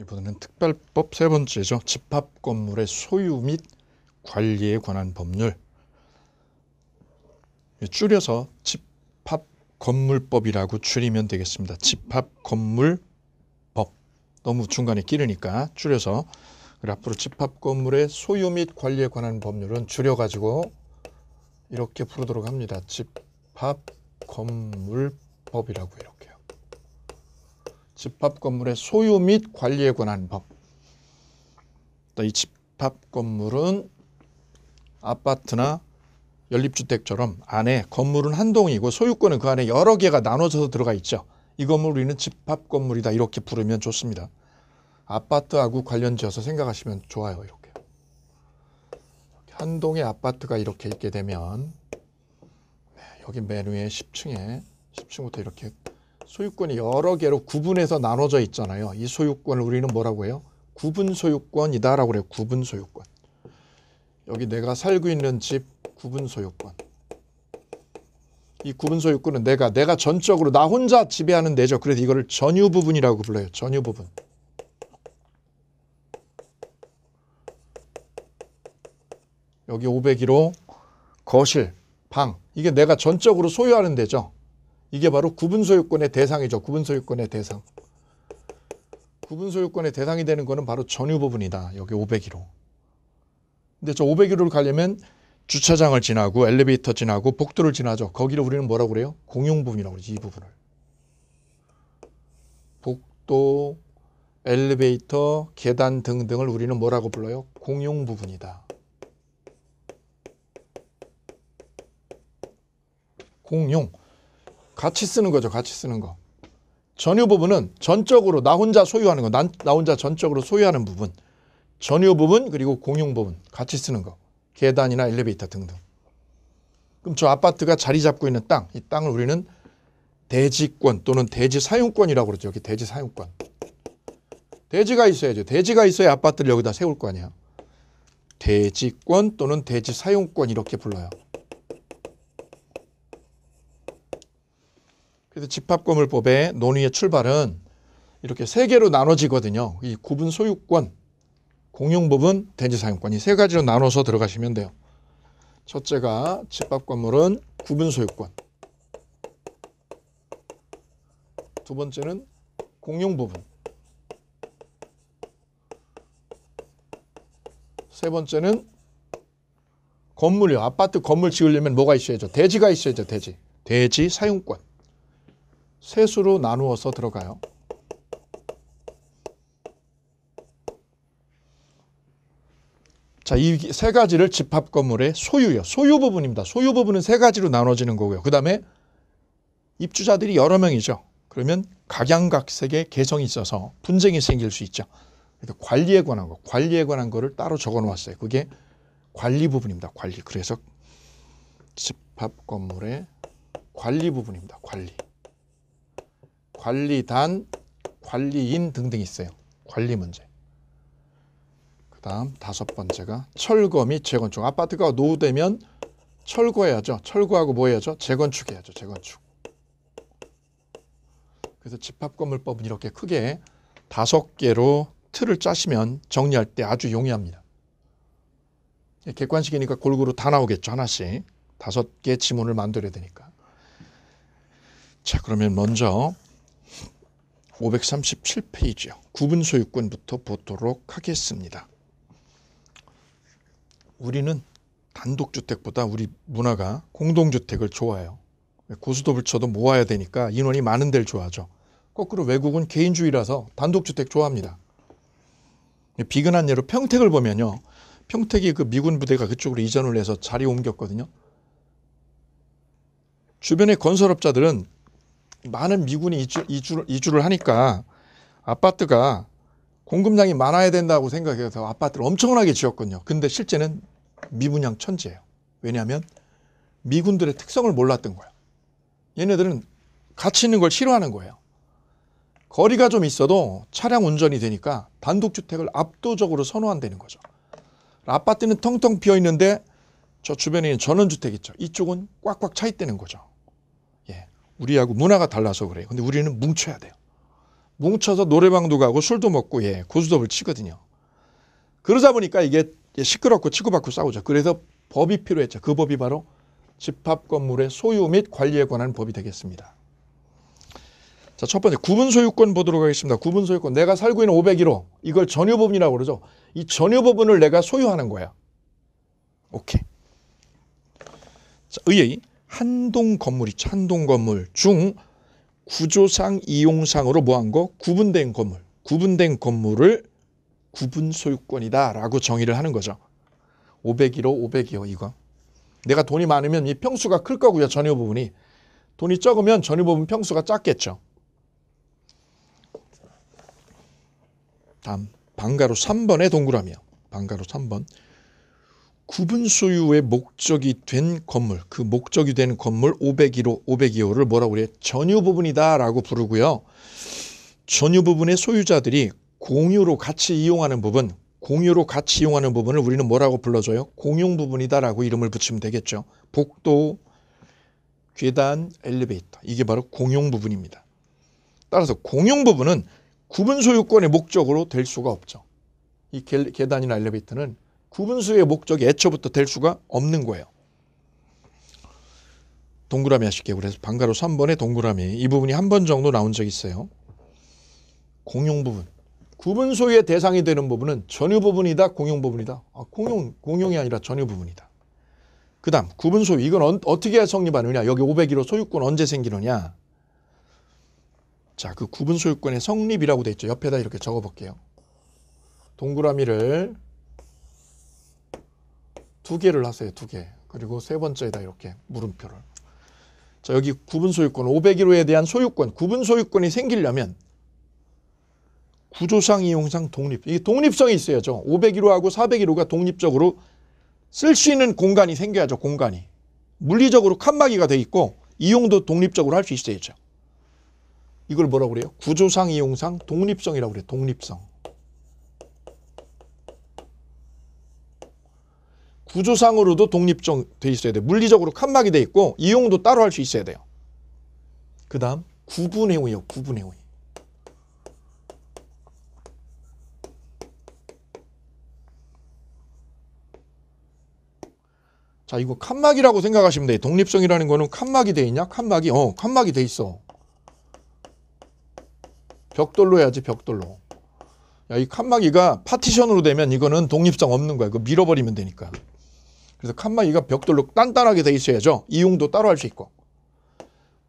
이번에는 특별법 세 번째죠. 집합 건물의 소유 및 관리에 관한 법률. 예, 줄여서 집합 건물법이라고 줄이면 되겠습니다. 집합 건물법. 너무 중간에 끼르니까 줄여서 앞으로 집합 건물의 소유 및 관리에 관한 법률은 줄여가지고 이렇게 부르도록 합니다. 집합 건물법이라고 이렇게. 집합 건물의 소유 및 관리에 관한 법. 또 이 집합 건물은 아파트나 연립주택처럼 안에 건물은 한 동이고 소유권은 그 안에 여러 개가 나눠져서 들어가 있죠. 이 건물 우리는 집합 건물이다 이렇게 부르면 좋습니다. 아파트하고 관련지어서 생각하시면 좋아요. 이렇게. 한 동의 아파트가 이렇게 있게 되면 네, 여기 맨위에 10층에 10층부터 이렇게 소유권이 여러 개로 구분해서 나눠져 있잖아요. 이 소유권을 우리는 뭐라고 해요? 구분 소유권이다라고 그래요. 구분 소유권. 여기 내가 살고 있는 집 구분 소유권. 이 구분 소유권은 내가 내가 전적으로 나 혼자 지배하는 내죠. 그래서 이거를 전유 부분이라고 불러요. 전유 부분. 여기 501호 거실, 방. 이게 내가 전적으로 소유하는 데죠. 이게 바로 구분소유권의 대상이죠. 구분소유권의 대상. 구분소유권의 대상이 되는 거는 바로 전유 부분이다. 여기 501호. 근데 저 501호를 가려면 주차장을 지나고 엘리베이터 지나고 복도를 지나죠. 거기를 우리는 뭐라고 그래요? 공용부분이라고 그러지. 이 부분을. 복도, 엘리베이터, 계단 등등을 우리는 뭐라고 불러요? 공용 부분이다. 공용. 같이 쓰는 거죠. 같이 쓰는 거. 전유 부분은 전적으로 나 혼자 소유하는 거. 난, 나 혼자 전적으로 소유하는 부분. 전유 부분 그리고 공용 부분 같이 쓰는 거. 계단이나 엘리베이터 등등. 그럼 저 아파트가 자리 잡고 있는 땅, 이 땅을 우리는 대지권 또는 대지 사용권이라고 그러죠. 여기 대지 사용권. 대지가 있어야죠. 대지가 있어야 아파트를 여기다 세울 거 아니야. 대지권 또는 대지 사용권 이렇게 불러요. 그래서 집합건물법의 논의의 출발은 이렇게 세 개로 나눠지거든요. 이 구분 소유권, 공용부분, 대지사용권 이 세 가지로 나눠서 들어가시면 돼요. 첫째가 집합건물은 구분 소유권. 두 번째는 공용부분. 세 번째는 건물이요. 아파트 건물 지으려면 뭐가 있어야죠? 대지가 있어야죠. 대지. 대지 사용권. 셋으로 나누어서 들어가요. 자, 이 세 가지를 집합 건물의 소유요. 소유 부분입니다. 소유 부분은 세 가지로 나눠지는 거고요. 그 다음에 입주자들이 여러 명이죠. 그러면 각양각색의 개성이 있어서 분쟁이 생길 수 있죠. 그래서 관리에 관한 거, 관리에 관한 거를 따로 적어 놓았어요. 그게 관리 부분입니다. 관리. 그래서 집합 건물의 관리 부분입니다. 관리. 관리단, 관리인 등등 있어요. 관리 문제. 그 다음 다섯 번째가 철거 및 재건축. 아파트가 노후되면 철거해야죠. 철거하고 뭐 해야죠? 재건축해야죠. 재건축. 그래서 집합건물법은 이렇게 크게 다섯 개로 틀을 짜시면 정리할 때 아주 용이합니다. 예, 객관식이니까 골고루 다 나오겠죠. 하나씩. 다섯 개 지문을 만들어야 되니까. 자, 그러면 먼저 537페이지요. 구분 소유권부터 보도록 하겠습니다. 우리는 단독주택보다 우리 문화가 공동주택을 좋아해요. 고수도붙여도 모아야 되니까 인원이 많은 데를 좋아하죠. 거꾸로 외국은 개인주의라서 단독주택 좋아합니다. 비근한 예로 평택을 보면요. 평택이 그 미군 부대가 그쪽으로 이전을 해서 자리 옮겼거든요. 주변의 건설업자들은 많은 미군이 이주, 이주, 이주를 하니까 아파트가 공급량이 많아야 된다고 생각해서 아파트를 엄청나게 지었군요 근데 실제는 미분양 천지예요. 왜냐하면 미군들의 특성을 몰랐던 거예요. 얘네들은 같이 있는 걸 싫어하는 거예요. 거리가 좀 있어도 차량 운전이 되니까 단독주택을 압도적으로 선호한다는 거죠. 아파트는 텅텅 비어 있는데 저 주변에 있는 전원주택 있죠. 이쪽은 꽉꽉 차 있다는 거죠. 우리하고 문화가 달라서 그래요. 근데 우리는 뭉쳐야 돼요. 뭉쳐서 노래방도 가고 술도 먹고 예, 고수톱을 치거든요. 그러다 보니까 이게 시끄럽고 치고받고 싸우죠. 그래서 법이 필요했죠. 그 법이 바로 집합 건물의 소유 및 관리에 관한 법이 되겠습니다. 자, 첫 번째 구분 소유권 보도록 하겠습니다. 구분 소유권. 내가 살고 있는 501호. 이걸 전유 부분이라고 그러죠. 이 전유 부분을 내가 소유하는 거야. 오케이. 자, 의의 한동 건물이 한동 건물 중 구조상 이용상으로 뭐한 거 구분된 건물 구분된 건물을 구분 소유권이다라고 정의를 하는 거죠. 501호 502호 이거 내가 돈이 많으면 이 평수가 클 거고요 전유 부분이 돈이 적으면 전유 부분 평수가 작겠죠. 다음 방가로 3번의 동그라미요. 방가로 3번. 구분 소유의 목적이 된 건물, 그 목적이 된 건물 501호, 502호를 뭐라고 그래? 전유 부분이다라고 부르고요. 전유 부분의 소유자들이 공유로 같이 이용하는 부분, 공유로 같이 이용하는 부분을 우리는 뭐라고 불러줘요? 공용 부분이다라고 이름을 붙이면 되겠죠. 복도, 계단, 엘리베이터. 이게 바로 공용 부분입니다. 따라서 공용 부분은 구분 소유권의 목적으로 될 수가 없죠. 이 계단이나 엘리베이터는 구분수의 목적이 애초부터 될 수가 없는 거예요. 동그라미 하실게요. 그래서 방가로 3번의 동그라미 이 부분이 한 번 정도 나온 적이 있어요. 공용 부분. 구분 소유의 대상이 되는 부분은 전유 부분이다, 공용 부분이다. 아, 공용, 공용이 아니라 전유 부분이다. 그 다음, 구분 소유. 이건 어, 어떻게 성립하느냐? 여기 501호 소유권 언제 생기느냐? 자, 그 구분 소유권의 성립이라고 돼 있죠. 옆에다 이렇게 적어 볼게요. 동그라미를 두 개를 하세요. 두 개. 그리고 세 번째에다 이렇게 물음표를. 자, 여기 구분 소유권 501호에 대한 소유권, 구분 소유권이 생기려면 구조상 이용상 독립. 이 독립성이 있어야죠. 501호하고 401호가 독립적으로 쓸 수 있는 공간이 생겨야죠. 공간이. 물리적으로 칸막이가 돼 있고 이용도 독립적으로 할 수 있어야죠. 이걸 뭐라고 그래요? 구조상 이용상 독립성이라고 그래요. 독립성. 구조상으로도 독립돼 있어야 돼요. 물리적으로 칸막이 돼 있고 이용도 따로 할 수 있어야 돼요. 그 다음 구분의 호예요. 구분의 호의. 자 이거 칸막이라고 생각하시면 돼요. 독립성이라는 거는 칸막이 돼 있냐? 칸막이 어 칸막이 돼 있어. 벽돌로 해야지 벽돌로. 야, 이 칸막이가 파티션으로 되면 이거는 독립성 없는 거야. 이거 밀어버리면 되니까. 그래서 칸막이가 벽돌로 단단하게 돼 있어야죠. 이용도 따로 할 수 있고.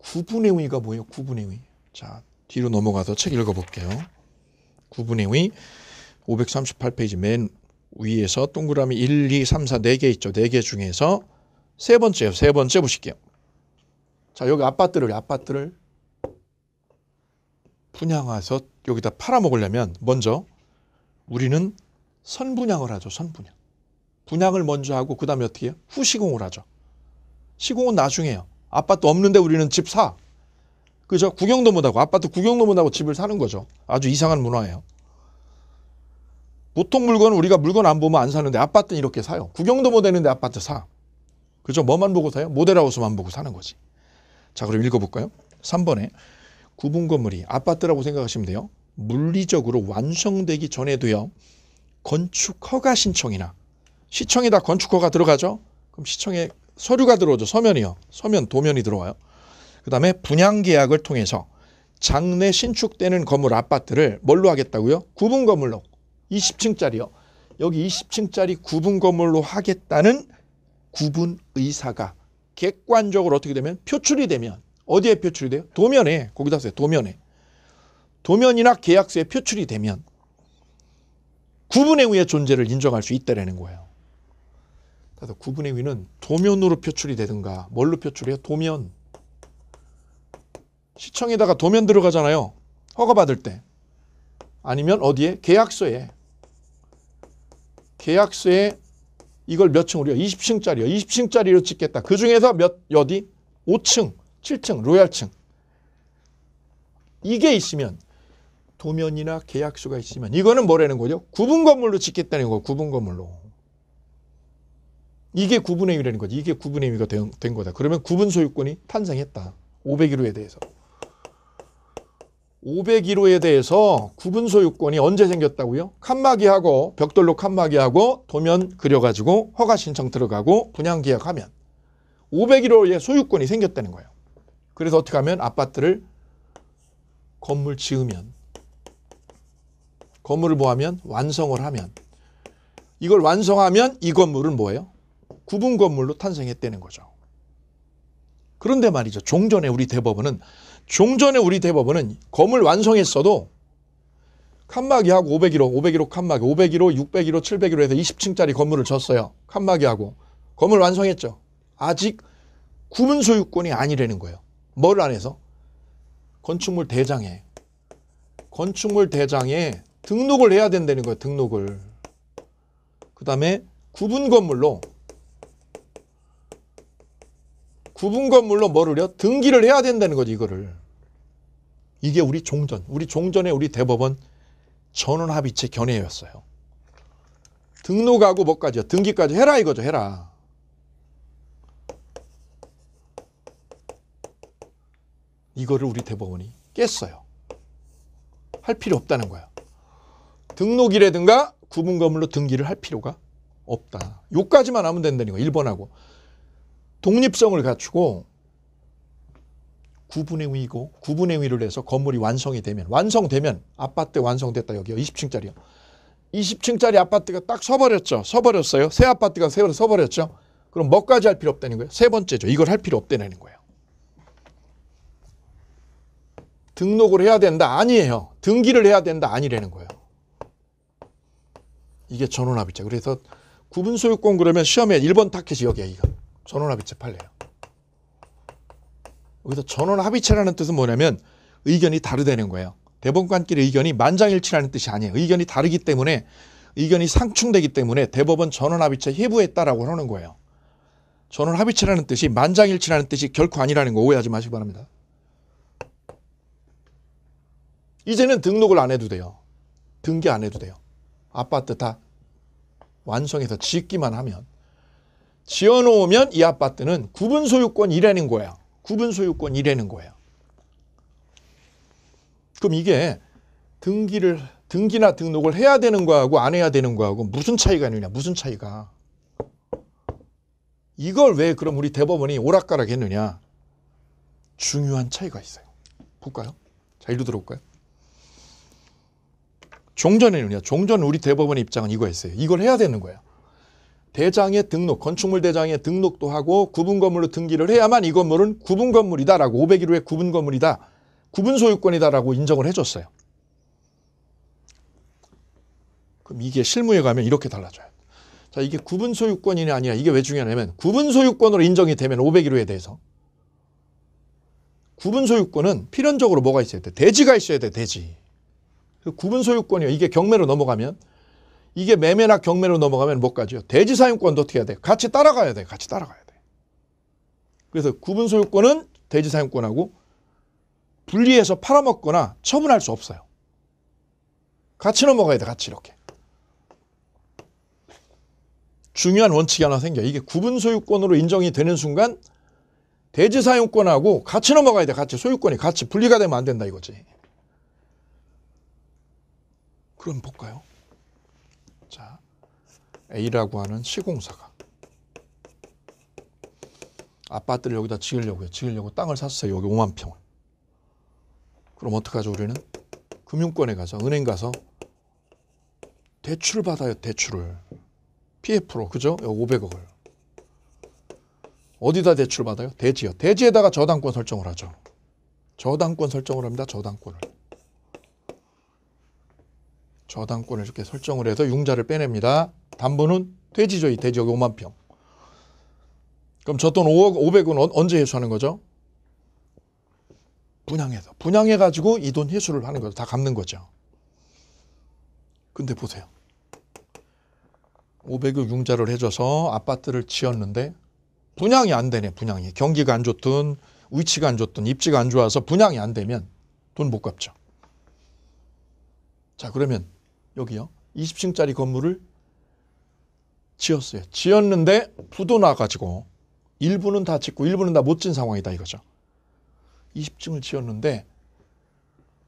9분의 위가 뭐예요? 9분의 위. 자, 뒤로 넘어가서 책 읽어볼게요. 9분의 위 538페이지 맨 위에서 동그라미 1, 2, 3, 4, 4개 있죠. 4개 중에서 세 번째요. 세 번째 보실게요. 자, 여기 아파트를, 아파트를 분양해서 여기다 팔아먹으려면 먼저 우리는 선분양을 하죠. 선분양. 분양을 먼저 하고 그 다음에 어떻게 해요? 후시공을 하죠. 시공은 나중에요. 아파트 없는데 우리는 집 사. 그죠? 구경도 못하고 아파트 구경도 못하고 집을 사는 거죠. 아주 이상한 문화예요. 보통 물건은 우리가 물건 안 보면 안 사는데 아파트는 이렇게 사요. 구경도 못했는데 아파트 사. 그죠? 뭐만 보고 사요? 모델하우스만 보고 사는 거지. 자 그럼 읽어볼까요? 3번에 구분 건물이 아파트라고 생각하시면 돼요. 물리적으로 완성되기 전에 도요 건축 허가 신청이나 시청에다 건축허가 들어가죠. 그럼 시청에 서류가 들어오죠. 서면이요. 서면 도면이 들어와요. 그다음에 분양 계약을 통해서 장내 신축되는 건물 아파트를 뭘로 하겠다고요? 구분 건물로 20층짜리요. 여기 20층짜리 구분 건물로 하겠다는 구분 의사가 객관적으로 어떻게 되면 표출이 되면 어디에 표출이 돼요? 도면에 거기다 써요. 도면에 도면이나 계약서에 표출이 되면 구분에 의해 존재를 인정할 수 있다라는 거예요. 그래서 구분의 위는 도면으로 표출이 되든가 뭘로 표출해요? 도면. 시청에다가 도면 들어가잖아요. 허가받을 때. 아니면 어디에? 계약서에. 계약서에 이걸 몇 층으로요? 20층짜리요. 20층짜리로 찍겠다. 그 중에서 몇, 어디? 5층, 7층, 로얄층. 이게 있으면 도면이나 계약서가 있으면 이거는 뭐라는 거죠? 구분 건물로 짓겠다는 거 구분 건물로. 이게 구분의 의미라는 거지. 이게 구분의 의미가 된, 된 거다. 그러면 구분 소유권이 탄생했다. 501호에 대해서. 501호에 대해서 구분 소유권이 언제 생겼다고요? 칸막이하고 벽돌로 칸막이하고 도면 그려가지고 허가 신청 들어가고 분양 계약하면 501호의 소유권이 생겼다는 거예요. 그래서 어떻게 하면 아파트를 건물 지으면 건물을 뭐하면 완성을 하면 이걸 완성하면 이 건물은 뭐예요? 구분 건물로 탄생했다는 거죠. 그런데 말이죠. 종전에 우리 대법원은 종전에 우리 대법원은 검을 완성했어도 칸막이하고 501호, 501호 칸막이, 501호, 601호, 701호 해서 20층짜리 건물을 졌어요. 칸막이하고 검을 완성했죠. 아직 구분 소유권이 아니라는 거예요. 뭘 안 해서? 건축물 대장에 건축물 대장에 등록을 해야 된다는 거예요. 등록을. 그 다음에 구분 건물로 구분 건물로 뭐를요? 등기를 해야 된다는 거죠 이거를. 이게 우리 종전, 우리 종전의 우리 대법원 전원합의체 견해였어요. 등록하고 뭐까지요? 등기까지 해라 이거죠. 해라. 이거를 우리 대법원이 깼어요. 할 필요 없다는 거예요 등록이라든가 구분 건물로 등기를 할 필요가 없다. 요까지만 하면 된다는 거야. 1번하고. 독립성을 갖추고 9분의 위고 9분의 위를 해서 건물이 완성이 되면 완성되면 아파트 완성됐다 여기요 20층짜리요 20층짜리 아파트가 딱 서버렸죠 서버렸어요 새 아파트가 세월서 서버렸죠 그럼 뭐까지 할 필요 없다는 거예요 세 번째죠 이걸 할 필요 없다는 거예요 등록을 해야 된다 아니에요 등기를 해야 된다 아니라는 거예요 이게 전원합의자 그래서 구분소유권 그러면 시험에 1번 타켓이 여기야 이거 전원합의체 팔래요. 여기서 전원합의체라는 뜻은 뭐냐면 의견이 다르다는 거예요. 대법관끼리 의견이 만장일치라는 뜻이 아니에요. 의견이 다르기 때문에 의견이 상충되기 때문에 대법원 전원합의체 해부했다라고 하는 거예요. 전원합의체라는 뜻이 만장일치라는 뜻이 결코 아니라는 거 오해하지 마시기 바랍니다. 이제는 등록을 안 해도 돼요. 등기 안 해도 돼요. 아파트 다 완성해서 짓기만 하면 지어놓으면 이 아파트는 구분 소유권 이라는 거야. 구분 소유권 이라는 거야. 그럼 이게 등기를 등기나 등록을 해야 되는 거하고 안 해야 되는 거하고 무슨 차이가 있느냐? 무슨 차이가? 이걸 왜 그럼 우리 대법원이 오락가락 했느냐? 중요한 차이가 있어요. 볼까요? 자, 일로 들어볼까요? 종전에는요. 종전 우리 대법원의 입장은 이거였어요. 이걸 해야 되는 거예요. 대장의 등록, 건축물 대장의 등록도 하고 구분 건물로 등기를 해야만 이 건물은 구분 건물이다라고 501호의 구분 건물이다. 구분 소유권이다라고 인정을 해줬어요. 그럼 이게 실무에 가면 이렇게 달라져요. 자, 이게 구분 소유권이냐 아니냐 이게 왜 중요하냐면 구분 소유권으로 인정이 되면 501호에 대해서 구분 소유권은 필연적으로 뭐가 있어야 돼? 대지가 있어야 돼, 대지. 그 구분 소유권이요. 이게 경매로 넘어가면 이게 매매나 경매로 넘어가면 못 가죠. 대지 사용권도 어떻게 해야 돼? 같이 따라가야 돼. 같이 따라가야 돼. 그래서 구분 소유권은 대지 사용권하고 분리해서 팔아먹거나 처분할 수 없어요. 같이 넘어가야 돼. 같이 이렇게. 중요한 원칙이 하나 생겨. 이게 구분 소유권으로 인정이 되는 순간 대지 사용권하고 같이 넘어가야 돼. 같이 소유권이 같이 분리가 되면 안 된다 이거지. 그럼 볼까요? A라고 하는 시공사가 아파트를 여기다 지으려고 해. 지으려고 땅을 샀어요. 여기 5만 평을. 그럼 어떡하죠 우리는? 금융권에 가서 은행 가서 대출을 받아요. 대출을. PF로 그죠? 500억을. 어디다 대출 을 받아요? 대지요. 대지에다가 저당권 설정을 하죠. 저당권 설정을 합니다. 저당권을. 저당권을 이렇게 설정을 해서 융자를 빼냅니다. 담보는 돼지죠. 이 돼지역 5만 평. 그럼 저 돈 5억 500은 언제 회수하는 거죠? 분양해서. 분양해가지고 이 돈 회수를 하는 거죠. 다 갚는 거죠. 근데 보세요. 500억 융자를 해줘서 아파트를 지었는데 분양이 안 되네, 분양이. 경기가 안 좋든 위치가 안 좋든 입지가 안 좋아서 분양이 안 되면 돈 못 갚죠. 자, 그러면 여기요. 20층짜리 건물을 지었어요. 지었는데 부도 나가지고 일부는 다 짓고 일부는 다못진 상황이다 이거죠. 20층을 지었는데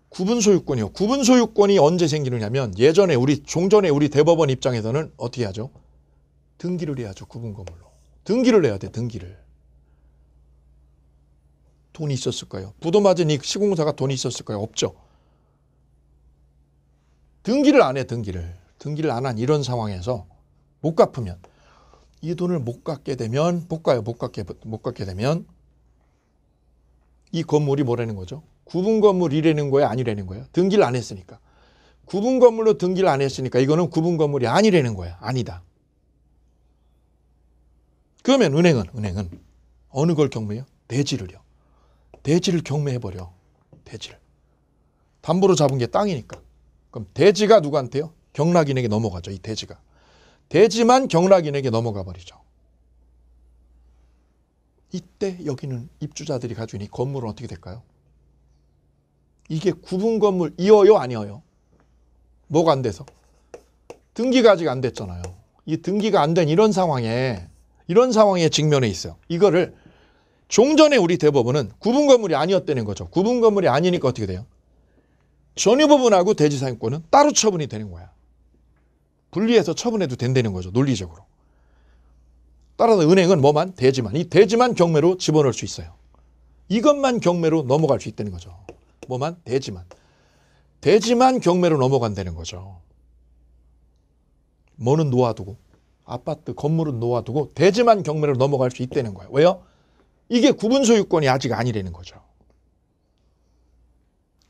구분 소유권이요. 구분 소유권이 언제 생기느냐면 예전에 우리 종전에 우리 대법원 입장에서는 어떻게 하죠? 등기를 해야죠. 구분 건물로. 등기를 해야 돼. 등기를. 돈이 있었을까요? 부도 맞은 이 시공사가 돈이 있었을까요? 없죠. 등기를 안 해. 등기를. 등기를 안 한 이런 상황에서 못 갚으면 이 돈을 못 갚게 되면 못 가요. 못 갚게 못 갚게 되면 이 건물이 뭐라는 거죠? 구분 건물이라는 거예요, 아니라는 거예요. 등기를 안 했으니까. 구분 건물로 등기를 안 했으니까 이거는 구분 건물이 아니라는 거예요. 아니다. 그러면 은행은 은행은 어느 걸 경매해요? 대지를요. 대지를 경매해 버려. 대지를. 담보로 잡은 게 땅이니까. 그럼 대지가 누구한테요? 경락인에게 넘어가죠. 이 대지가. 되지만 경락인에게 넘어가 버리죠. 이때 여기는 입주자들이 가지고 있는 이 건물은 어떻게 될까요? 이게 구분 건물 이어요 아니어요? 뭐가 안 돼서? 등기가 아직 안 됐잖아요. 이 등기가 안 된 이런 상황에 이런 상황에 직면해 있어요. 이거를 종전에 우리 대법원은 구분 건물이 아니었다는 거죠. 구분 건물이 아니니까 어떻게 돼요? 전유법원하고 대지사권은 따로 처분이 되는 거야. 분리해서 처분해도 된다는 거죠. 논리적으로. 따라서 은행은 뭐만? 대지만. 이 대지만 경매로 집어넣을 수 있어요. 이것만 경매로 넘어갈 수 있다는 거죠. 뭐만? 대지만. 대지만 경매로 넘어간다는 거죠. 뭐는 놓아두고 아파트 건물은 놓아두고 대지만 경매로 넘어갈 수 있다는 거예요. 왜요? 이게 구분소유권이 아직 아니라는 거죠.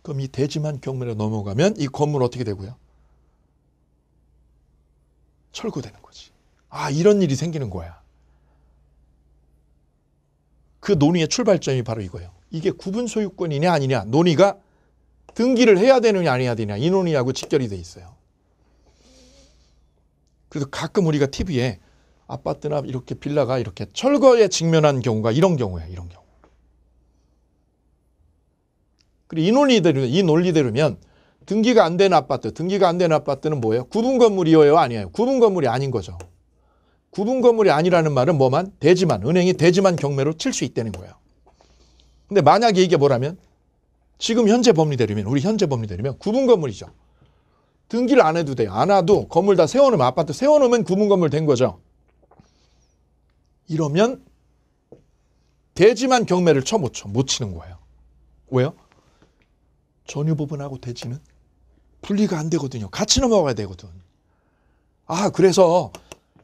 그럼 이 대지만 경매로 넘어가면 이 건물 어떻게 되고요? 철거되는 거지. 아, 이런 일이 생기는 거야. 그 논의의 출발점이 바로 이거예요. 이게 구분 소유권이냐 아니냐 논의가 등기를 해야 되느냐 안 해야 되냐이 논의하고 직결이 돼 있어요. 그래서 가끔 우리가 TV에 아파트나 이렇게 빌라가 이렇게 철거에 직면한 경우가 이런 경우야 이런 경우. 그리고 이 논리대로 이 논리대로면 등기가 안 된 아파트, 등기가 안 된 아파트는 뭐예요? 구분 건물이에요? 아니에요? 구분 건물이 아닌 거죠. 구분 건물이 아니라는 말은 뭐만? 대지만 은행이 대지만 경매로 칠 수 있다는 거예요. 근데 만약에 이게 뭐라면? 지금 현재 법리대리면 우리 현재 법리대리면 구분 건물이죠. 등기를 안 해도 돼요. 안 와도 건물 다 세워놓으면, 아파트 세워놓으면 구분 건물 된 거죠. 이러면 대지만 경매를 쳐 못 쳐, 못 치는 거예요. 왜요? 전유부분하고 대지는 분리가 안 되거든요. 같이 넘어가야 되거든. 아, 그래서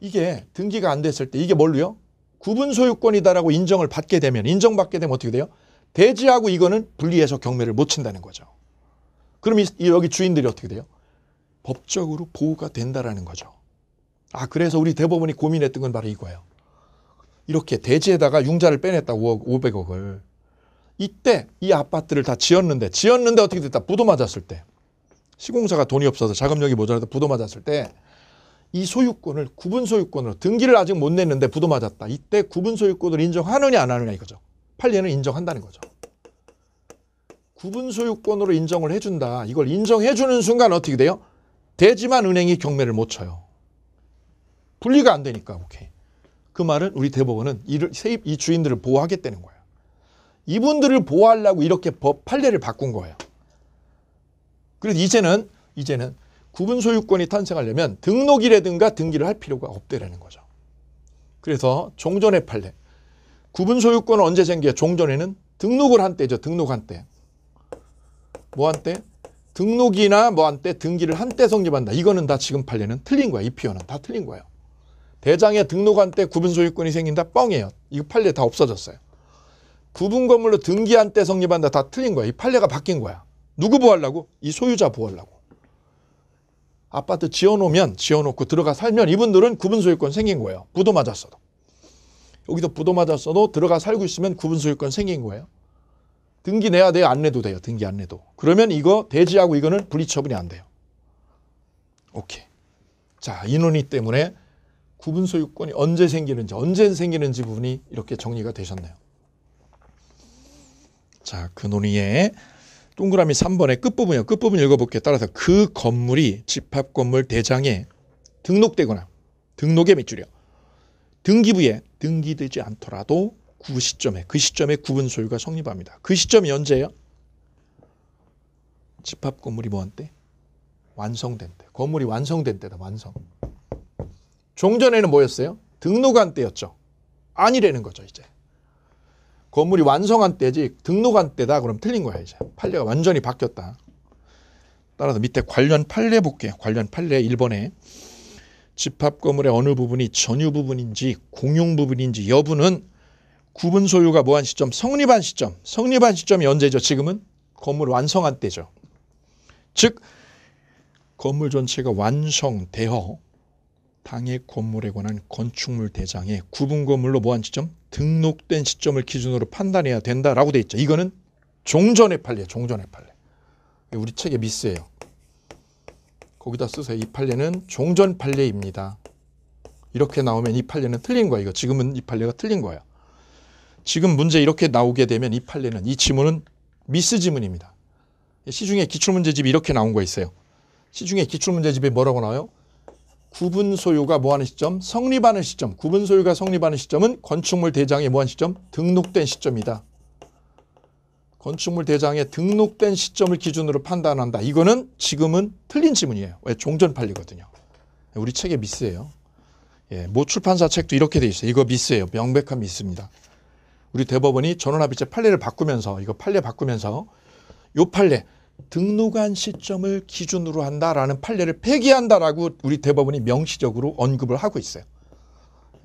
이게 등기가 안 됐을 때 이게 뭘로요? 구분 소유권이다라고 인정을 받게 되면 인정받게 되면 어떻게 돼요? 대지하고 이거는 분리해서 경매를 못 친다는 거죠. 그럼 이, 여기 주인들이 어떻게 돼요? 법적으로 보호가 된다라는 거죠. 아 그래서 우리 대법원이 고민했던 건 바로 이거예요. 이렇게 대지에다가 융자를 빼냈다 5 500억을 이때 이 아파트를 다 지었는데 지었는데 어떻게 됐다 부도 맞았을 때 시공사가 돈이 없어서 자금력이 모자라서 부도맞았을 때 이 소유권을 구분 소유권으로 등기를 아직 못 냈는데 부도맞았다. 이때 구분 소유권을 인정하느냐 안 하느냐 이거죠. 판례는 인정한다는 거죠. 구분 소유권으로 인정을 해준다. 이걸 인정해주는 순간 어떻게 돼요? 대지만 은행이 경매를 못 쳐요. 분리가 안 되니까 오케이. 그 말은 우리 대법원은 이를 세입 이 주인들을 보호하겠다는 거예요. 이분들을 보호하려고 이렇게 법 판례를 바꾼 거예요. 그래서 이제는 이제는 구분 소유권이 탄생하려면 등록이라든가 등기를 할 필요가 없대라는 거죠. 그래서 종전의 판례. 구분 소유권은 언제 생겨? 종전에는 등록을 한 때죠. 등록한 때. 뭐 한 때? 등록이나 뭐 한 때 등기를 한 때 성립한다. 이거는 다 지금 판례는 틀린 거야. 이 표현은 다 틀린 거예요. 대장에 등록한 때 구분 소유권이 생긴다. 뻥이에요. 이거 판례 다 없어졌어요. 구분 건물로 등기한 때 성립한다. 다 틀린 거야. 이 판례가 바뀐 거야. 누구 보호하려고? 이 소유자 보호하려고. 아파트 지어놓으면 지어놓고 들어가 살면 이분들은 구분소유권 생긴 거예요. 부도 맞았어도. 여기도 부도 맞았어도 들어가 살고 있으면 구분소유권 생긴 거예요. 등기 내야 돼요? 안 내도 돼요? 등기 안 내도. 그러면 이거 대지하고 이거는 분리처분이 안 돼요. 오케이. 자, 이 논의 때문에 구분소유권이 언제 생기는지 언제 생기는지 부분이 이렇게 정리가 되셨네요. 자, 그 논의에 동그라미 3번의 끝부분이요. 끝부분 읽어볼게요. 따라서 그 건물이 집합건물 대장에 등록되거나 등록에 몇 줄이요. 등기부에 등기되지 않더라도 그 시점에 그 시점에 구분 소유가 성립합니다. 그 시점이 언제예요? 집합 건물이 뭐한때? 완성된 때. 건물이 완성된 때다. 완성. 종전에는 뭐였어요? 등록한 때였죠. 아니라는 거죠, 이제. 건물이 완성한 때지 등록한 때다 그럼 틀린 거야 이제 판례가 완전히 바뀌었다 따라서 밑에 관련 판례 볼게요 관련 판례 1번에 집합 건물의 어느 부분이 전유 부분인지 공용 부분인지 여부는 구분 소유가 뭐한 시점 성립한 시점 성립한 시점이 언제죠 지금은 건물 완성한 때죠 즉 건물 전체가 완성되어 당의 건물에 관한 건축물 대장에 구분 건물로 모한 뭐 지점, 등록된 시점을 기준으로 판단해야 된다라고 돼 있죠. 이거는 종전의 판례, 종전의 판례. 우리 책에 미스예요. 거기다 쓰세요. 이 판례는 종전 판례입니다. 이렇게 나오면 이 판례는 틀린 거야. 이거 지금은 이 판례가 틀린 거야. 지금 문제 이렇게 나오게 되면 이 판례는 이 지문은 미스 지문입니다. 시중에 기출문제집이 렇게 나온 거 있어요. 시중에 기출문제집에 뭐라고 나와요? 구분 소유가 뭐하는 시점? 성립하는 시점. 구분 소유가 성립하는 시점은 건축물 대장에 뭐한 시점? 등록된 시점이다. 건축물 대장에 등록된 시점을 기준으로 판단한다. 이거는 지금은 틀린 지문이에요. 왜? 종전팔리거든요. 우리 책에 미스예요. 예, 모 출판사 책도 이렇게 돼 있어요. 이거 미스예요. 명백한 미스입니다. 우리 대법원이 전원합의체 판례를 바꾸면서 이거 판례 바꾸면서 요 판례 등록한 시점을 기준으로 한다라는 판례를 폐기한다라고 우리 대법원이 명시적으로 언급을 하고 있어요.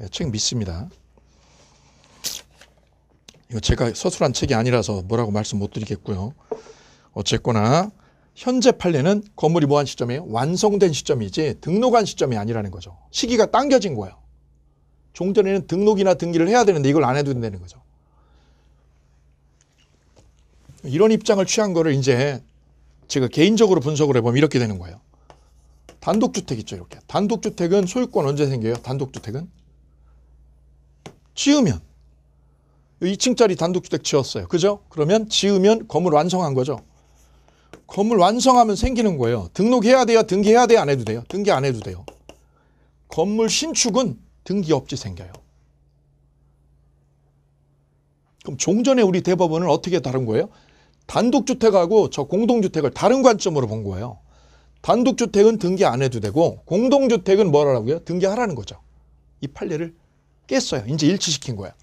예, 책 믿습니다. 이거 제가 서술한 책이 아니라서 뭐라고 말씀 못 드리겠고요. 어쨌거나 현재 판례는 건물이 뭐한 시점이에요? 완성된 시점이지 등록한 시점이 아니라는 거죠. 시기가 당겨진 거예요. 종전에는 등록이나 등기를 해야 되는데 이걸 안 해도 된다는 거죠. 이런 입장을 취한 거를 이제 제가 개인적으로 분석을 해보면 이렇게 되는 거예요. 단독주택 있죠, 이렇게. 단독주택은 소유권 언제 생겨요? 단독주택은? 지으면. 2층짜리 단독주택 지었어요. 그죠? 그러면 지으면 건물 완성한 거죠. 건물 완성하면 생기는 거예요. 등록해야 돼요? 등기해야 돼요? 안 해도 돼요? 등기 안 해도 돼요. 건물 신축은 등기 없이 생겨요. 그럼 종전에 우리 대법원은 어떻게 다른 거예요? 단독주택하고 저 공동주택을 다른 관점으로 본 거예요. 단독주택은 등기 안 해도 되고 공동주택은 뭐라고요? 등기하라는 거죠. 이 판례를 깼어요. 이제 일치시킨 거예요.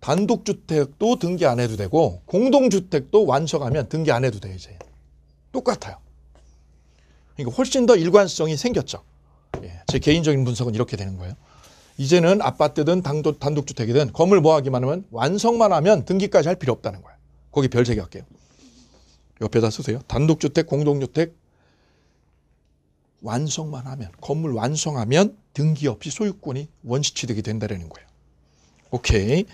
단독주택도 등기 안 해도 되고 공동주택도 완성하면 등기 안 해도 돼요. 이제. 똑같아요. 그러니까 훨씬 더 일관성이 생겼죠. 예, 제 개인적인 분석은 이렇게 되는 거예요. 이제는 아파트든 단독, 단독주택이든 건물 모하기만 하면 완성만 하면 등기까지 할 필요 없다는 거예요. 거기 별세개 할게요. 옆에다 쓰세요. 단독주택, 공동주택 완성만 하면 건물 완성하면 등기 없이 소유권이 원시 취득이 된다라는 거예요. 오케이.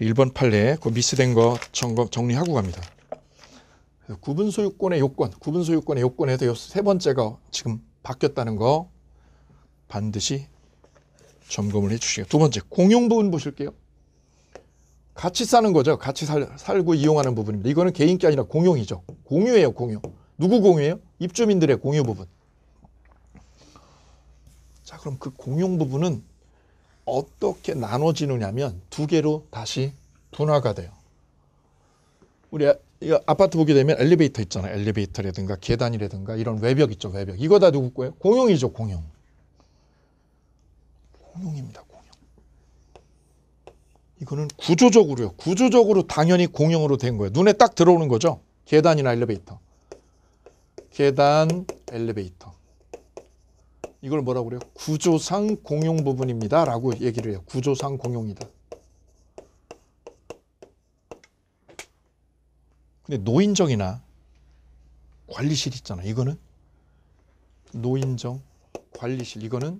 1번 판례 그 미스된 거 정리하고 갑니다. 구분 소유권의 요건, 구분 소유권의 요건에서 세 번째가 지금 바뀌었다는 거 반드시 점검을 해 주시고요. 두 번째 공용 부분 보실게요. 같이 사는 거죠. 같이 살, 살고 이용하는 부분입니다. 이거는 개인 게 아니라 공용이죠. 공유예요, 공유. 누구 공유예요? 입주민들의 공유 부분. 자, 그럼 그 공용 부분은 어떻게 나눠지느냐면 두 개로 다시 분화가 돼요. 우리 아, 이거 아파트 보게 되면 엘리베이터 있잖아요. 엘리베이터라든가 계단이라든가 이런 외벽 있죠. 외벽. 이거 다 누구 거예요? 공용이죠. 공용. 공용입니다. 이거는 구조적으로요. 구조적으로 당연히 공용으로 된 거예요. 눈에 딱 들어오는 거죠. 계단이나 엘리베이터. 계단, 엘리베이터. 이걸 뭐라고 그래요? 구조상 공용 부분입니다. 라고 얘기를 해요. 구조상 공용이다. 근데 노인정이나 관리실 있잖아. 이거는 노인정, 관리실. 이거는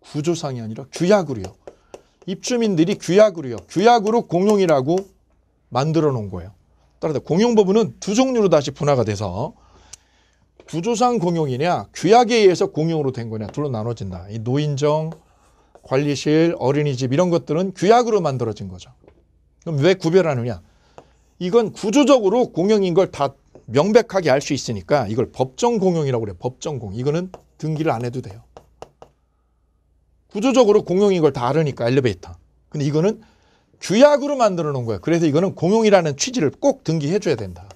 구조상이 아니라 규약으로요. 입주민들이 규약으로요. 규약으로 공용이라고 만들어 놓은 거예요. 따라서 공용법은 두 종류로 다시 분화가 돼서 구조상 공용이냐 규약에 의해서 공용으로 된 거냐 둘로 나눠진다. 이 노인정, 관리실, 어린이집 이런 것들은 규약으로 만들어진 거죠. 그럼 왜 구별하느냐? 이건 구조적으로 공용인 걸 다 명백하게 알 수 있으니까 이걸 법정 공용이라고 그래요. 법정 공. 이거는 등기를 안 해도 돼요. 구조적으로 공용인 걸다아으니까 엘리베이터. 근데 이거는 규약으로 만들어 놓은 거야. 그래서 이거는 공용이라는 취지를 꼭 등기해 줘야 된다.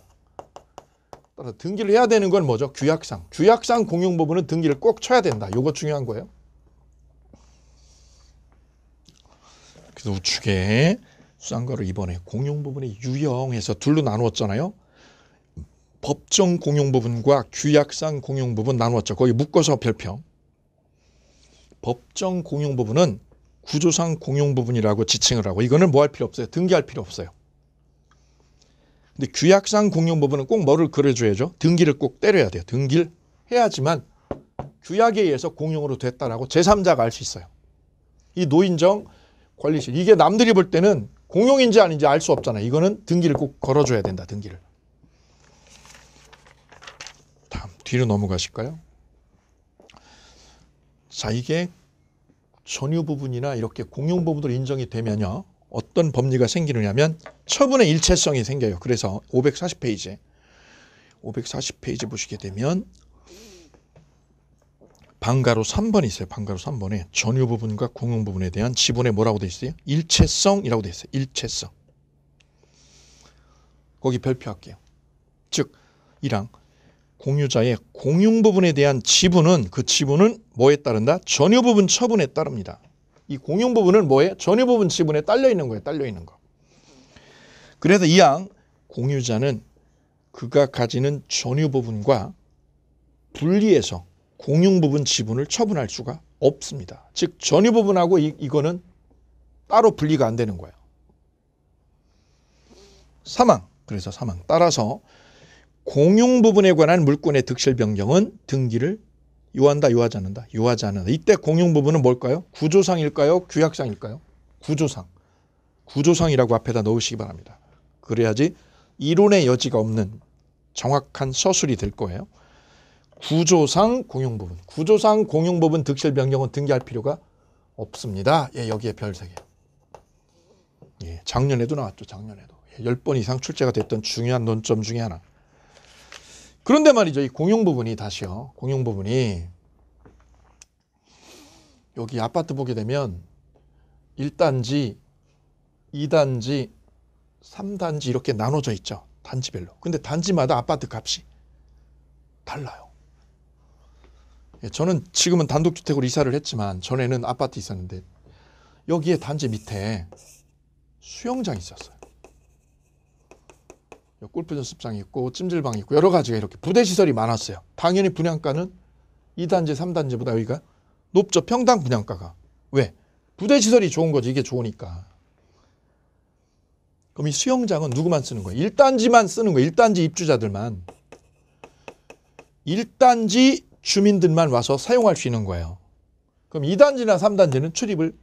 따라서 등기를 해야 되는 건 뭐죠? 규약상. 규약상 공용 부분은 등기를 꼭 쳐야 된다. 요거 중요한 거예요. 그래서 우측에 수상가로 이번에 공용 부분의 유형에서 둘로 나누었잖아요. 법정 공용 부분과 규약상 공용 부분 나누었죠. 거기 묶어서 별평. 법정 공용 부분은 구조상 공용 부분이라고 지칭을 하고 이거는 뭐 할 필요 없어요. 등기할 필요 없어요. 근데 규약상 공용 부분은 꼭 뭐를 그려줘야죠. 등기를 꼭 때려야 돼요. 등기를 해야지만 규약에 의해서 공용으로 됐다라고 제3자가 알 수 있어요. 이 노인정 관리실 이게 남들이 볼 때는 공용인지 아닌지 알 수 없잖아요. 이거는 등기를 꼭 걸어줘야 된다. 등기를. 다음 뒤로 넘어가실까요? 자, 이게 전유 부분이나 이렇게 공용 부분으로 인정이 되면요. 어떤 법리가 생기느냐면 처분의 일체성이 생겨요. 그래서 540페이지 540페이지 보시게 되면 방가로 3번이 있어요. 방가로 3번에 전유 부분과 공용 부분에 대한 지분에 뭐라고 되어 있어요? 일체성이라고 되어 있어요. 일체성. 거기 별표할게요. 즉, 이랑 공유자의 공용 부분에 대한 지분은 그 지분은 뭐에 따른다? 전유 부분 처분에 따릅니다. 이 공용 부분은 뭐에? 전유 부분 지분에 딸려 있는 거예요. 딸려 있는 거. 그래서 이 양 공유자는 그가 가지는 전유 부분과 분리해서 공용 부분 지분을 처분할 수가 없습니다. 즉 전유 부분하고 이, 이거는 따로 분리가 안 되는 거예요. 사망. 그래서 사망. 따라서 공용 부분에 관한 물권의 득실 변경은 등기를 요한다 요하지 않는다 요하지 않는다 이때 공용 부분은 뭘까요 구조상일까요 규약상일까요 구조상 구조상이라고 앞에다 넣으시기 바랍니다 그래야지 이론의 여지가 없는 정확한 서술이 될 거예요 구조상 공용 부분 구조상 공용 부분 득실 변경은 등기할 필요가 없습니다 예 여기에 별세개 예, 작년에도 나왔죠 작년에도 예, 10번 이상 출제가 됐던 중요한 논점 중에 하나 그런데 말이죠. 이 공용 부분이 다시요. 공용 부분이 여기 아파트 보게 되면 1단지, 2단지, 3단지 이렇게 나눠져 있죠. 단지별로. 근데 단지마다 아파트 값이 달라요. 예, 저는 지금은 단독주택으로 이사를 했지만 전에는 아파트 있었는데 여기에 단지 밑에 수영장이 있었어요. 골프 연습장 있고 찜질방 있고 여러 가지가 이렇게 부대 시설이 많았어요. 당연히 분양가는 2단지, 3단지보다 여기가 높죠. 평당 분양가가. 왜? 부대 시설이 좋은 거지. 이게 좋으니까. 그럼 이 수영장은 누구만 쓰는 거예요? 1단지만 쓰는 거예요. 1단지 입주자들만. 1단지 주민들만 와서 사용할 수 있는 거예요. 그럼 2단지나 3단지는 출입을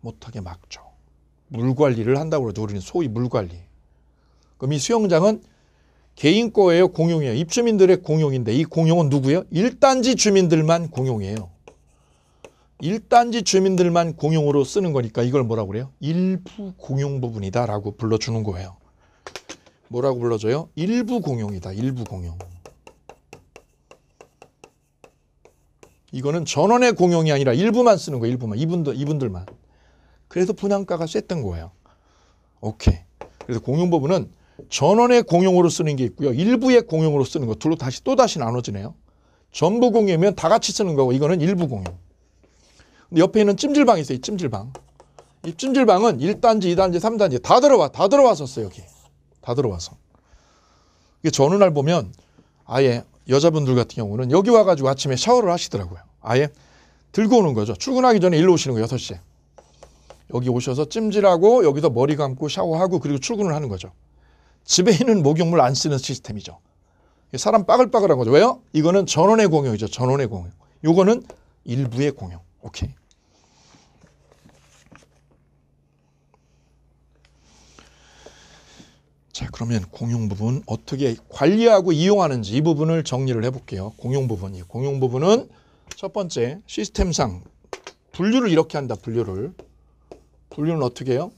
못하게 막죠. 물 관리를 한다고 그러죠. 우리는 소위 물 관리. 그럼 이 수영장은 개인 거예요? 공용이에요? 입주민들의 공용인데 이 공용은 누구예요? 1단지 주민들만 공용이에요. 1단지 주민들만 공용으로 쓰는 거니까 이걸 뭐라고 그래요? 일부 공용 부분이다 라고 불러주는 거예요. 뭐라고 불러줘요? 일부 공용이다. 일부 공용. 이거는 전원의 공용이 아니라 일부만 쓰는 거예요. 일부만. 이분들, 이분들만. 그래서 분양가가 셌던 거예요. 오케이. 그래서 공용 부분은 전원의 공용으로 쓰는 게 있고요. 일부의 공용으로 쓰는 거 둘로 다시 또 다시 나눠지네요. 전부 공용이면 다 같이 쓰는 거고 이거는 일부 공용. 근데 옆에 있는 찜질방이 있어요. 찜질방. 이 찜질방은 1단지, 2단지, 3단지 다 들어와 다들어왔었어요 여기. 다 들어와서. 이게 전후 날 보면 아예 여자분들 같은 경우는 여기 와 가지고 아침에 샤워를 하시더라고요. 아예 들고 오는 거죠. 출근하기 전에 일로 오시는 거예요, 6시에. 여기 오셔서 찜질하고 여기서 머리 감고 샤워하고 그리고 출근을 하는 거죠. 집에 있는 목욕물 안 쓰는 시스템이죠. 사람 빠글빠글한 거죠. 왜요? 이거는 전원의 공용이죠. 전원의 공용. 요거는 일부의 공용. 오케이. 자, 그러면 공용 부분 어떻게 관리하고 이용하는지 이 부분을 정리를 해볼게요. 공용 부분이. 공용 부분은 첫 번째 시스템상 분류를 이렇게 한다. 분류를. 분류는 어떻게 해요?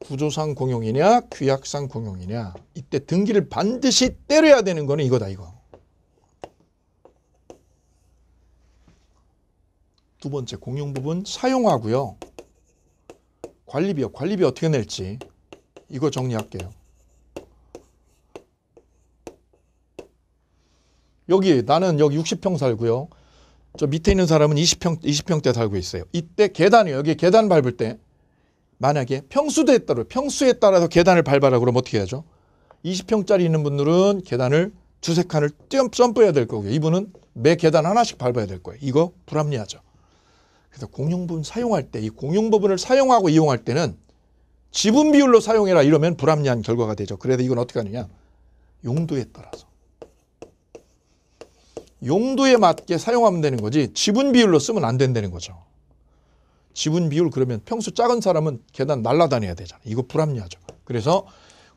구조상 공용이냐 규약상 공용이냐 이때 등기를 반드시 때려야 되는 거는 이거다 이거 두 번째 공용 부분 사용하고요 관리비요 관리비 어떻게 낼지 이거 정리할게요 여기 나는 여기 60평 살고요 저 밑에 있는 사람은 20평, 20평대 살고 있어요 이때 계단이요 여기 계단 밟을 때 만약에 평수도 했더라 평수에 따라서 계단을 발발하고 그러면 어떻게 해야죠? 20평짜리 있는 분들은 계단을 두세 칸을 뛰 점프해야 될 거고요. 이분은 매 계단 하나씩 밟아야 될 거예요. 이거 불합리하죠. 그래서 공용분 사용할 때 이 공용 부분을 사용하고 이용할 때는 지분 비율로 사용해라 이러면 불합리한 결과가 되죠. 그래서 이건 어떻게 하느냐? 용도에 따라서. 용도에 맞게 사용하면 되는 거지 지분 비율로 쓰면 안 된다는 거죠. 지분 비율 그러면 평수 작은 사람은 계단 날라다녀야 되잖아. 이거 불합리하죠. 그래서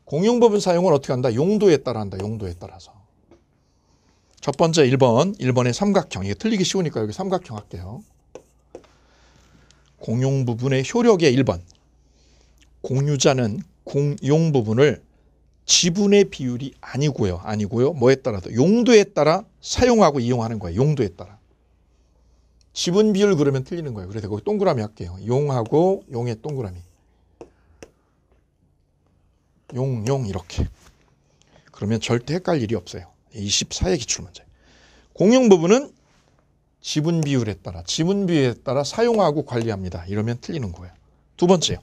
공용법인 사용을 어떻게 한다? 용도에 따라 한다. 용도에 따라서. 첫 번째 1번, 1번의 삼각형. 이게 틀리기 쉬우니까 여기 삼각형 할게요. 공용 부분의 효력의 1번. 공유자는 공용 부분을 지분의 비율이 아니고요. 아니고요. 뭐에 따라서 용도에 따라 사용하고 이용하는 거예요. 용도에 따라. 지분 비율 그러면 틀리는 거예요. 그래서 동그라미 할게요. 용하고 용의 동그라미. 용, 용 이렇게. 그러면 절대 헷갈릴 일이 없어요. 24의 기출문제. 공용 부분은 지분 비율에 따라, 지분 비율에 따라 사용하고 관리합니다. 이러면 틀리는 거예요. 두 번째요.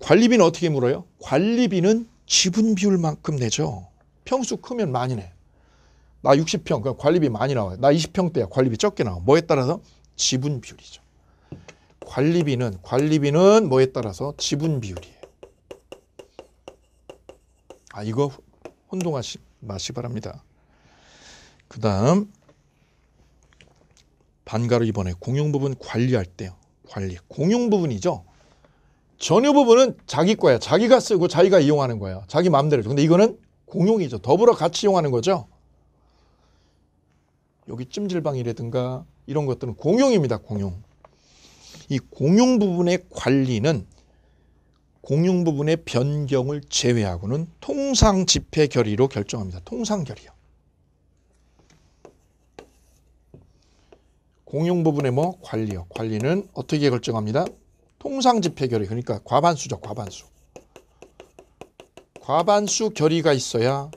관리비는 어떻게 물어요? 관리비는 지분 비율만큼 내죠. 평수 크면 많이 내. 나 60평 그 그러니까 관리비 많이 나와요. 나 20평대야 관리비 적게 나와. 뭐에 따라서 지분 비율이죠. 관리비는 관리비는 뭐에 따라서 지분 비율이에요. 아 이거 혼동하시 마시 바랍니다. 그 다음 반가로 이번에 공용 부분 관리할 때요. 관리 공용 부분이죠. 전유 부분은 자기 거야. 자기가 쓰고 자기가 이용하는 거예요. 자기 마음대로. 근데 이거는 공용이죠. 더불어 같이 이용하는 거죠. 여기 찜질방이라든가 이런 것들은 공용입니다. 공용. 이 공용 부분의 관리는 공용 부분의 변경을 제외하고는 통상 집회 결의로 결정합니다. 통상 결의요. 공용 부분의 뭐 관리요. 관리는 어떻게 결정합니다? 통상 집회 결의. 그러니까 과반수죠. 과반수. 과반수 결의가 있어야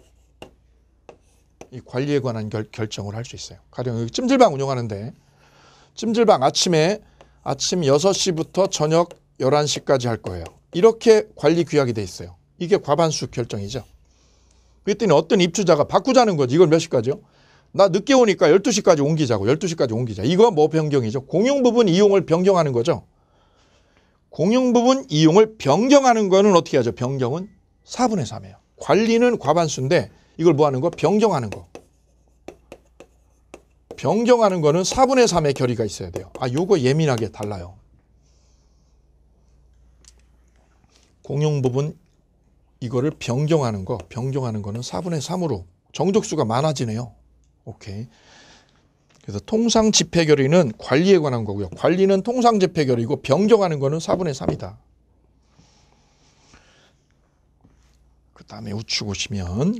이 관리에 관한 결, 결정을 할 수 있어요. 가령 여기 찜질방 운영하는데 찜질방 아침에 아침 6시부터 저녁 11시까지 할 거예요. 이렇게 관리 규약이 돼 있어요. 이게 과반수 결정이죠. 그랬더니 어떤 입주자가 바꾸자는 거지. 이걸 몇 시까지요? 나 늦게 오니까 12시까지 옮기자고. 12시까지 옮기자. 이거 뭐 변경이죠? 공용 부분 이용을 변경하는 거죠. 공용 부분 이용을 변경하는 거는 어떻게 하죠? 변경은 4분의 3이에요. 관리는 과반수인데 이걸 뭐 하는 거? 병정하는 거. 병정하는 거는 4분의 3의 결의가 있어야 돼요. 아, 요거 예민하게 달라요. 공용 부분 이거를 병정하는 거, 병정하는 거는 4분의 3으로 정적수가 많아지네요. 오케이. 그래서 통상 집회 결의는 관리에 관한 거고요. 관리는 통상 집회 결의고 병정하는 거는 4분의 3이다. 그 다음에 우측 오시면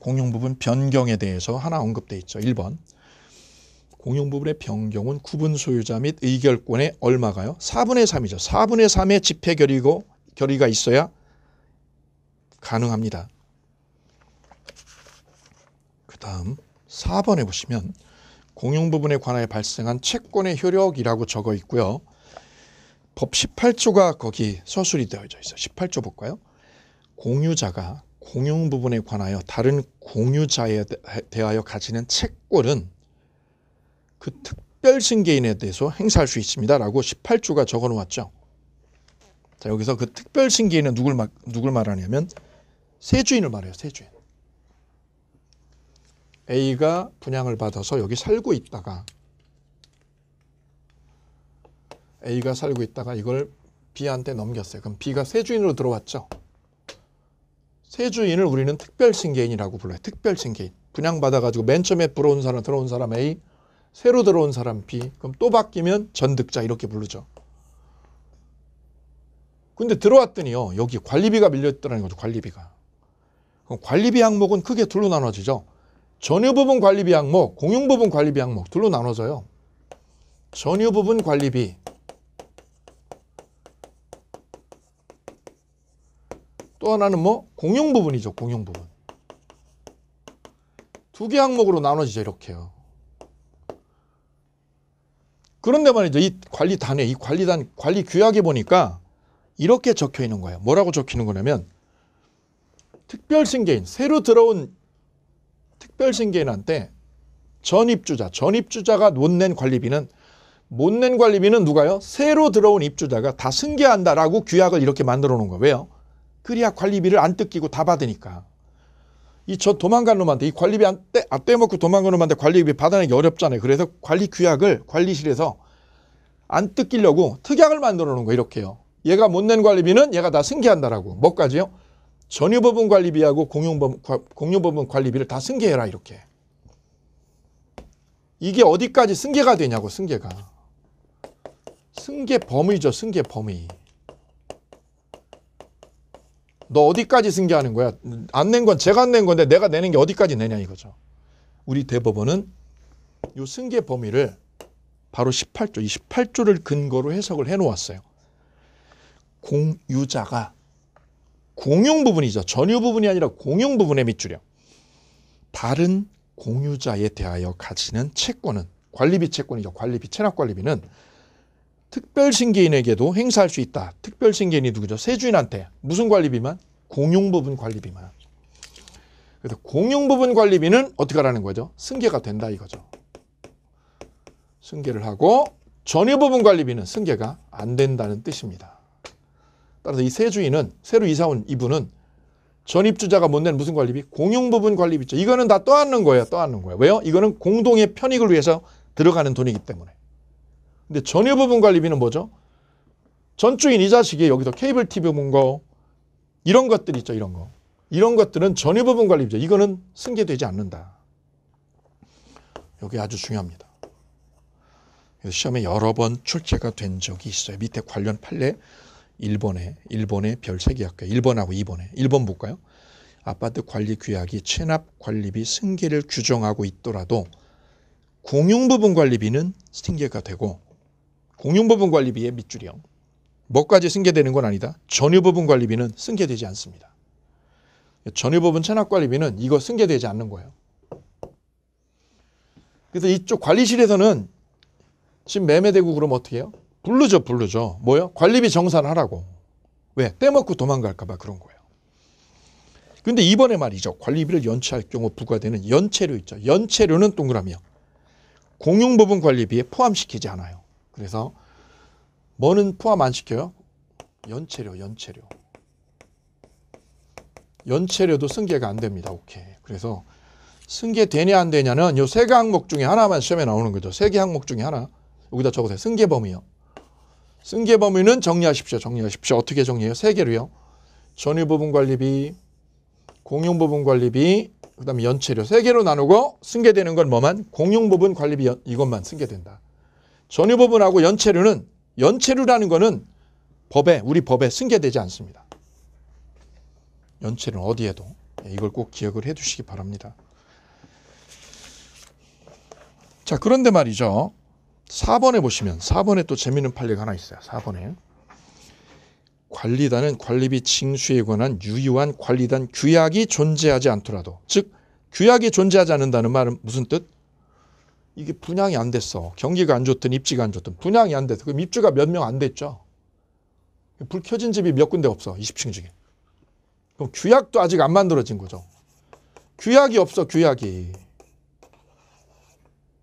공용 부분 변경에 대해서 하나 언급돼 있죠. 1번. 공용 부분의 변경은 구분 소유자 및의결권에 얼마가요? 4분의 3이죠. 4분의 3의 집회 결의고 결의가 있어야 가능합니다. 그 다음 4번에 보시면 공용 부분에 관하여 발생한 채권의 효력이라고 적어 있고요. 법 18조가 거기 서술이 되어져 있어요. 18조 볼까요? 공유자가 공용 부분에 관하여 다른 공유자에 대하여 가지는 채권은 그 특별 승계인에 대해서 행사할 수 있습니다. 라고 18조가 적어 놓았죠. 자, 여기서 그 특별 승계인은 누굴, 마, 누굴 말하냐면 세주인을 말해요. 세주인. A가 분양을 받아서 여기 살고 있다가 A가 살고 있다가 이걸 B한테 넘겼어요. 그럼 B가 세주인으로 들어왔죠. 세주인을 우리는 특별징계인이라고 불러요. 특별징계인. 분양받아가지고 맨 처음에 들어온 사람, 들어온 사람 A, 새로 들어온 사람 B, 그럼 또 바뀌면 전득자 이렇게 부르죠. 근데 들어왔더니요, 여기 관리비가 밀려있더라는 거죠, 관리비가. 그럼 관리비 항목은 크게 둘로 나눠지죠. 전유부분 관리비 항목, 공용부분 관리비 항목 둘로 나눠져요. 전유부분 관리비, 또 하나는 뭐 공용 부분이죠. 공용 부분. 두 개 항목으로 나눠지죠. 이렇게요. 그런데 말이죠. 이 관리단에 이 관리단 관리 규약에 보니까 이렇게 적혀 있는 거예요. 뭐라고 적히는 거냐면 특별신계인 새로 들어온 특별신계인한테 전입주자 전입주자가 못 낸 관리비는 못 낸 관리비는 누가요? 새로 들어온 입주자가 다 승계한다라고 규약을 이렇게 만들어 놓은 거예요. 왜요? 그래야 관리비를 안 뜯기고 다 받으니까. 이 저 도망간 놈한테 이 관리비 안, 떼, 안 아, 떼먹고 도망간 놈한테 관리비 받아내기 어렵잖아요. 그래서 관리 규약을 관리실에서 안 뜯기려고 특약을 만들어 놓은 거 이렇게요. 얘가 못 낸 관리비는 얘가 다 승계한다라고. 뭐까지요? 전유법은 관리비하고 공용법, 공유법은 관리비를 다 승계해라 이렇게. 이게 어디까지 승계가 되냐고 승계가. 승계 범위죠. 승계 범위. 너 어디까지 승계하는 거야? 안 낸 건 제가 안 낸 건데 내가 내는 게 어디까지 내냐 이거죠. 우리 대법원은 이 승계 범위를 바로 18조, 2 8조를 근거로 해석을 해놓았어요. 공유자가 공용 부분이죠. 전유 부분이 아니라 공용 부분에 밑줄이요. 다른 공유자에 대하여 가지는 채권은 관리비 채권이죠. 관리비, 체납관리비는 특별신계인에게도 행사할 수 있다. 특별신계인이 누구죠? 세주인한테. 무슨 관리비만? 공용부분 관리비만. 그래서 공용부분 관리비는 어떻게 하라는 거죠? 승계가 된다 이거죠. 승계를 하고 전유부분 관리비는 승계가 안 된다는 뜻입니다. 따라서 이 세주인은 새로 이사온 이분은 전입주자가 못 낸 무슨 관리비? 공용부분 관리비죠. 이거는 다 떠안는 거예요. 떠안는 거예요. 왜요? 이거는 공동의 편익을 위해서 들어가는 돈이기 때문에. 근데 전유부분 관리비는 뭐죠? 전주인 이 자식이 여기서 케이블 TV 본 거, 이런 것들 있죠, 이런 거. 이런 것들은 전유부분 관리비죠. 이거는 승계되지 않는다. 여기 아주 중요합니다. 시험에 여러 번 출제가 된 적이 있어요. 밑에 관련 판례 1번에, 1번에 별세개학교 1번하고 2번에. 1번 볼까요? 아파트 관리 규약이 체납 관리비 승계를 규정하고 있더라도 공용 부분 관리비는 승계가 되고 공용부분 관리비의 밑줄형 뭐까지 승계되는 건 아니다. 전유부분 관리비는 승계되지 않습니다. 전유부분 체납관리비는 이거 승계되지 않는 거예요. 그래서 이쪽 관리실에서는 지금 매매되고 그러면 어떻게 해요? 부르죠, 부르죠. 뭐요? 관리비 정산하라고. 왜? 떼먹고 도망갈까봐 그런 거예요. 근데 이번에 말이죠. 관리비를 연체할 경우 부과되는 연체료 있죠. 연체료는 동그라미요. 공용부분 관리비에 포함시키지 않아요. 그래서 뭐는 포함 안 시켜요? 연체료, 연체료. 연체료도 승계가 안 됩니다. 오케이. 그래서 승계되냐 안 되냐는 요 세 개 항목 중에 하나만 시험에 나오는 거죠. 세 개 항목 중에 하나. 여기다 적으세요. 승계 범위요. 승계 범위는 정리하십시오. 정리하십시오. 어떻게 정리해요? 세 개로요. 전유 부분 관리비, 공용 부분 관리비, 그다음에 연체료 세 개로 나누고 승계되는 건 뭐만? 공용 부분 관리비 이것만 승계된다. 전유법원하고 연체류는 연체류라는 것은 법에 우리 법에 승계되지 않습니다. 연체는 어디에도 예, 이걸 꼭 기억을 해두시기 바랍니다. 자 그런데 말이죠. 4번에 보시면 4번에 또 재미있는 판례가 하나 있어요. 4번에 관리단은 관리비 징수에 관한 유효한 관리단 규약이 존재하지 않더라도 즉 규약이 존재하지 않는다는 말은 무슨 뜻? 이게 분양이 안 됐어. 경기가 안 좋든 입지가 안 좋든 분양이 안 됐어. 그럼 입주가 몇 명 안 됐죠. 불 켜진 집이 몇 군데 없어. 20층 중에. 그럼 규약도 아직 안 만들어진 거죠. 규약이 없어. 규약이.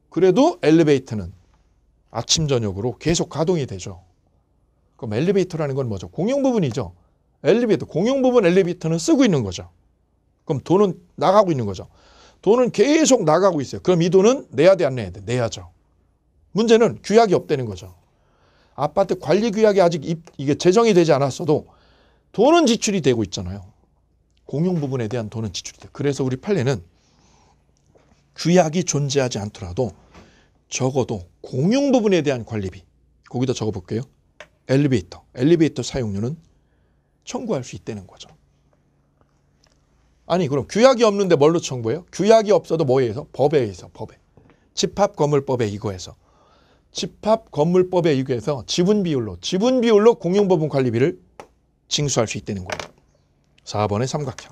그래도 엘리베이터는 아침 저녁으로 계속 가동이 되죠. 그럼 엘리베이터라는 건 뭐죠? 공용 부분이죠. 엘리베이터 공용 부분 엘리베이터는 쓰고 있는 거죠. 그럼 돈은 나가고 있는 거죠. 돈은 계속 나가고 있어요. 그럼 이 돈은 내야 돼, 안 내야 돼? 내야죠. 문제는 규약이 없다는 거죠. 아파트 관리 규약이 아직 입, 이게 제정이 되지 않았어도 돈은 지출이 되고 있잖아요. 공용 부분에 대한 돈은 지출이 돼. 그래서 우리 판례는 규약이 존재하지 않더라도 적어도 공용 부분에 대한 관리비 거기다 적어볼게요. 엘리베이터, 엘리베이터 사용료는 청구할 수 있다는 거죠. 아니 그럼 규약이 없는데 뭘로 청구해요? 규약이 없어도 뭐에 의해서? 법에 의해서 법에. 집합건물법에 이거해서 집합건물법에 이거해서 지분 비율로 지분 비율로 공용법은 관리비를 징수할 수 있다는 거예요. 4번의 삼각형.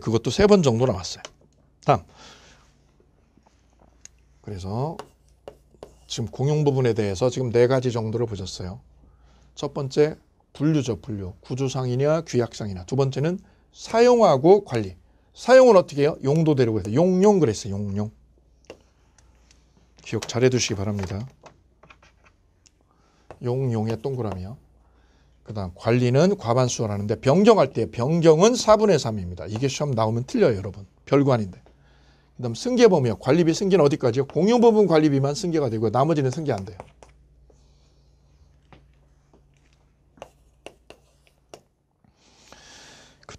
그것도 세 번 정도 나왔어요. 다음. 그래서 지금 공용 부분에 대해서 지금 네 가지 정도를 보셨어요. 첫 번째 분류죠, 분류. 구조상이냐, 규약상이냐. 두 번째는 사용하고 관리. 사용은 어떻게 해요? 용도대로 해서 용용 그랬어요. 용용. 기억 잘 해두시기 바랍니다. 용용의 동그라미요. 그 다음 관리는 과반수원 하는데 변경할 때 변경은 4분의 3입니다. 이게 시험 나오면 틀려요. 여러분. 별거 아닌데. 그 다음 승계 범위요. 관리비 승계는 어디까지요? 공용 부분 관리비만 승계가 되고 나머지는 승계 안 돼요.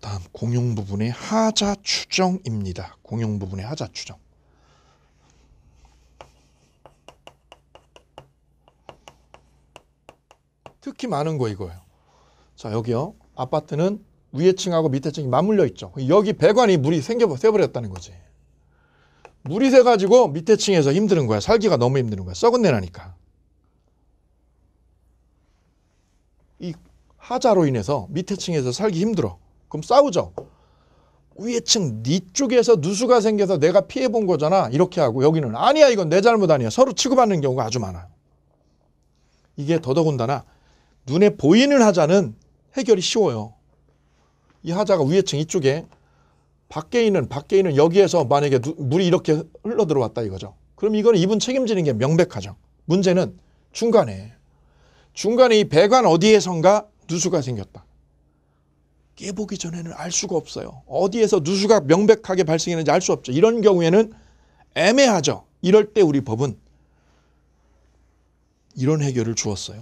다음 공용 부분의 하자 추정입니다. 공용 부분의 하자 추정. 특히 많은 거 이거예요. 자 여기요. 아파트는 위에 층하고 밑에 층이 맞물려 있죠. 여기 배관이 물이 생겨 버렸다는 거지. 물이 새가지고 밑에 층에서 힘드는 거야. 살기가 너무 힘드는 거야. 썩은 내 나니까. 이 하자로 인해서 밑에 층에서 살기 힘들어. 그럼 싸우죠. 위에층 네 쪽에서 누수가 생겨서 내가 피해본 거잖아. 이렇게 하고 여기는 아니야 이건 내 잘못 아니야. 서로 치고받는 경우가 아주 많아요. 이게 더더군다나 눈에 보이는 하자는 해결이 쉬워요. 이 하자가 위에층 이쪽에 밖에 있는 밖에 있는 여기에서 만약에 누, 물이 이렇게 흘러 들어왔다 이거죠. 그럼 이건 이분 책임지는 게 명백하죠. 문제는 중간에 중간에 이 배관 어디에선가 누수가 생겼다. 깨보기 전에는 알 수가 없어요. 어디에서 누수가 명백하게 발생했는지 알 수 없죠. 이런 경우에는 애매하죠. 이럴 때 우리 법은 이런 해결을 주었어요.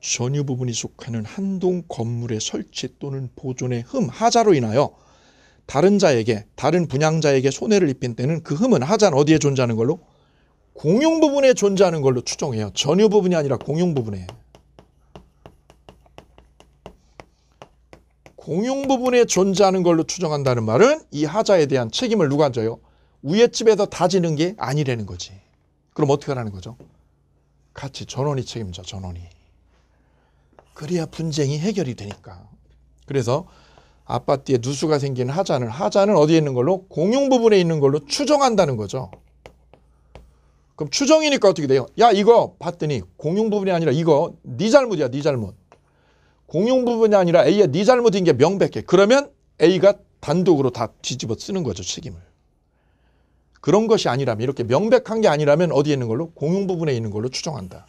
전유 부분이 속하는 한동 건물의 설치 또는 보존의 흠, 하자로 인하여 다른 자에게, 다른 분양자에게 손해를 입힌 때는 그 흠은 하자는 어디에 존재하는 걸로? 공용 부분에 존재하는 걸로 추정해요. 전유 부분이 아니라 공용 부분에. 공용 부분에 존재하는 걸로 추정한다는 말은 이 하자에 대한 책임을 누가 져요? 위에 집에서 다 지는 게 아니라는 거지. 그럼 어떻게 하라는 거죠? 같이 전원이 책임져 전원이. 그래야 분쟁이 해결이 되니까. 그래서 아파트에 누수가 생기는 하자는 하자는 어디에 있는 걸로? 공용 부분에 있는 걸로 추정한다는 거죠. 그럼 추정이니까 어떻게 돼요? 야 이거 봤더니 공용 부분이 아니라 이거 네 잘못이야 네 잘못. 공용 부분이 아니라 A야 네 잘못인 게 명백해. 그러면 A가 단독으로 다 뒤집어 쓰는 거죠. 책임을. 그런 것이 아니라면 이렇게 명백한 게 아니라면 어디에 있는 걸로? 공용 부분에 있는 걸로 추정한다.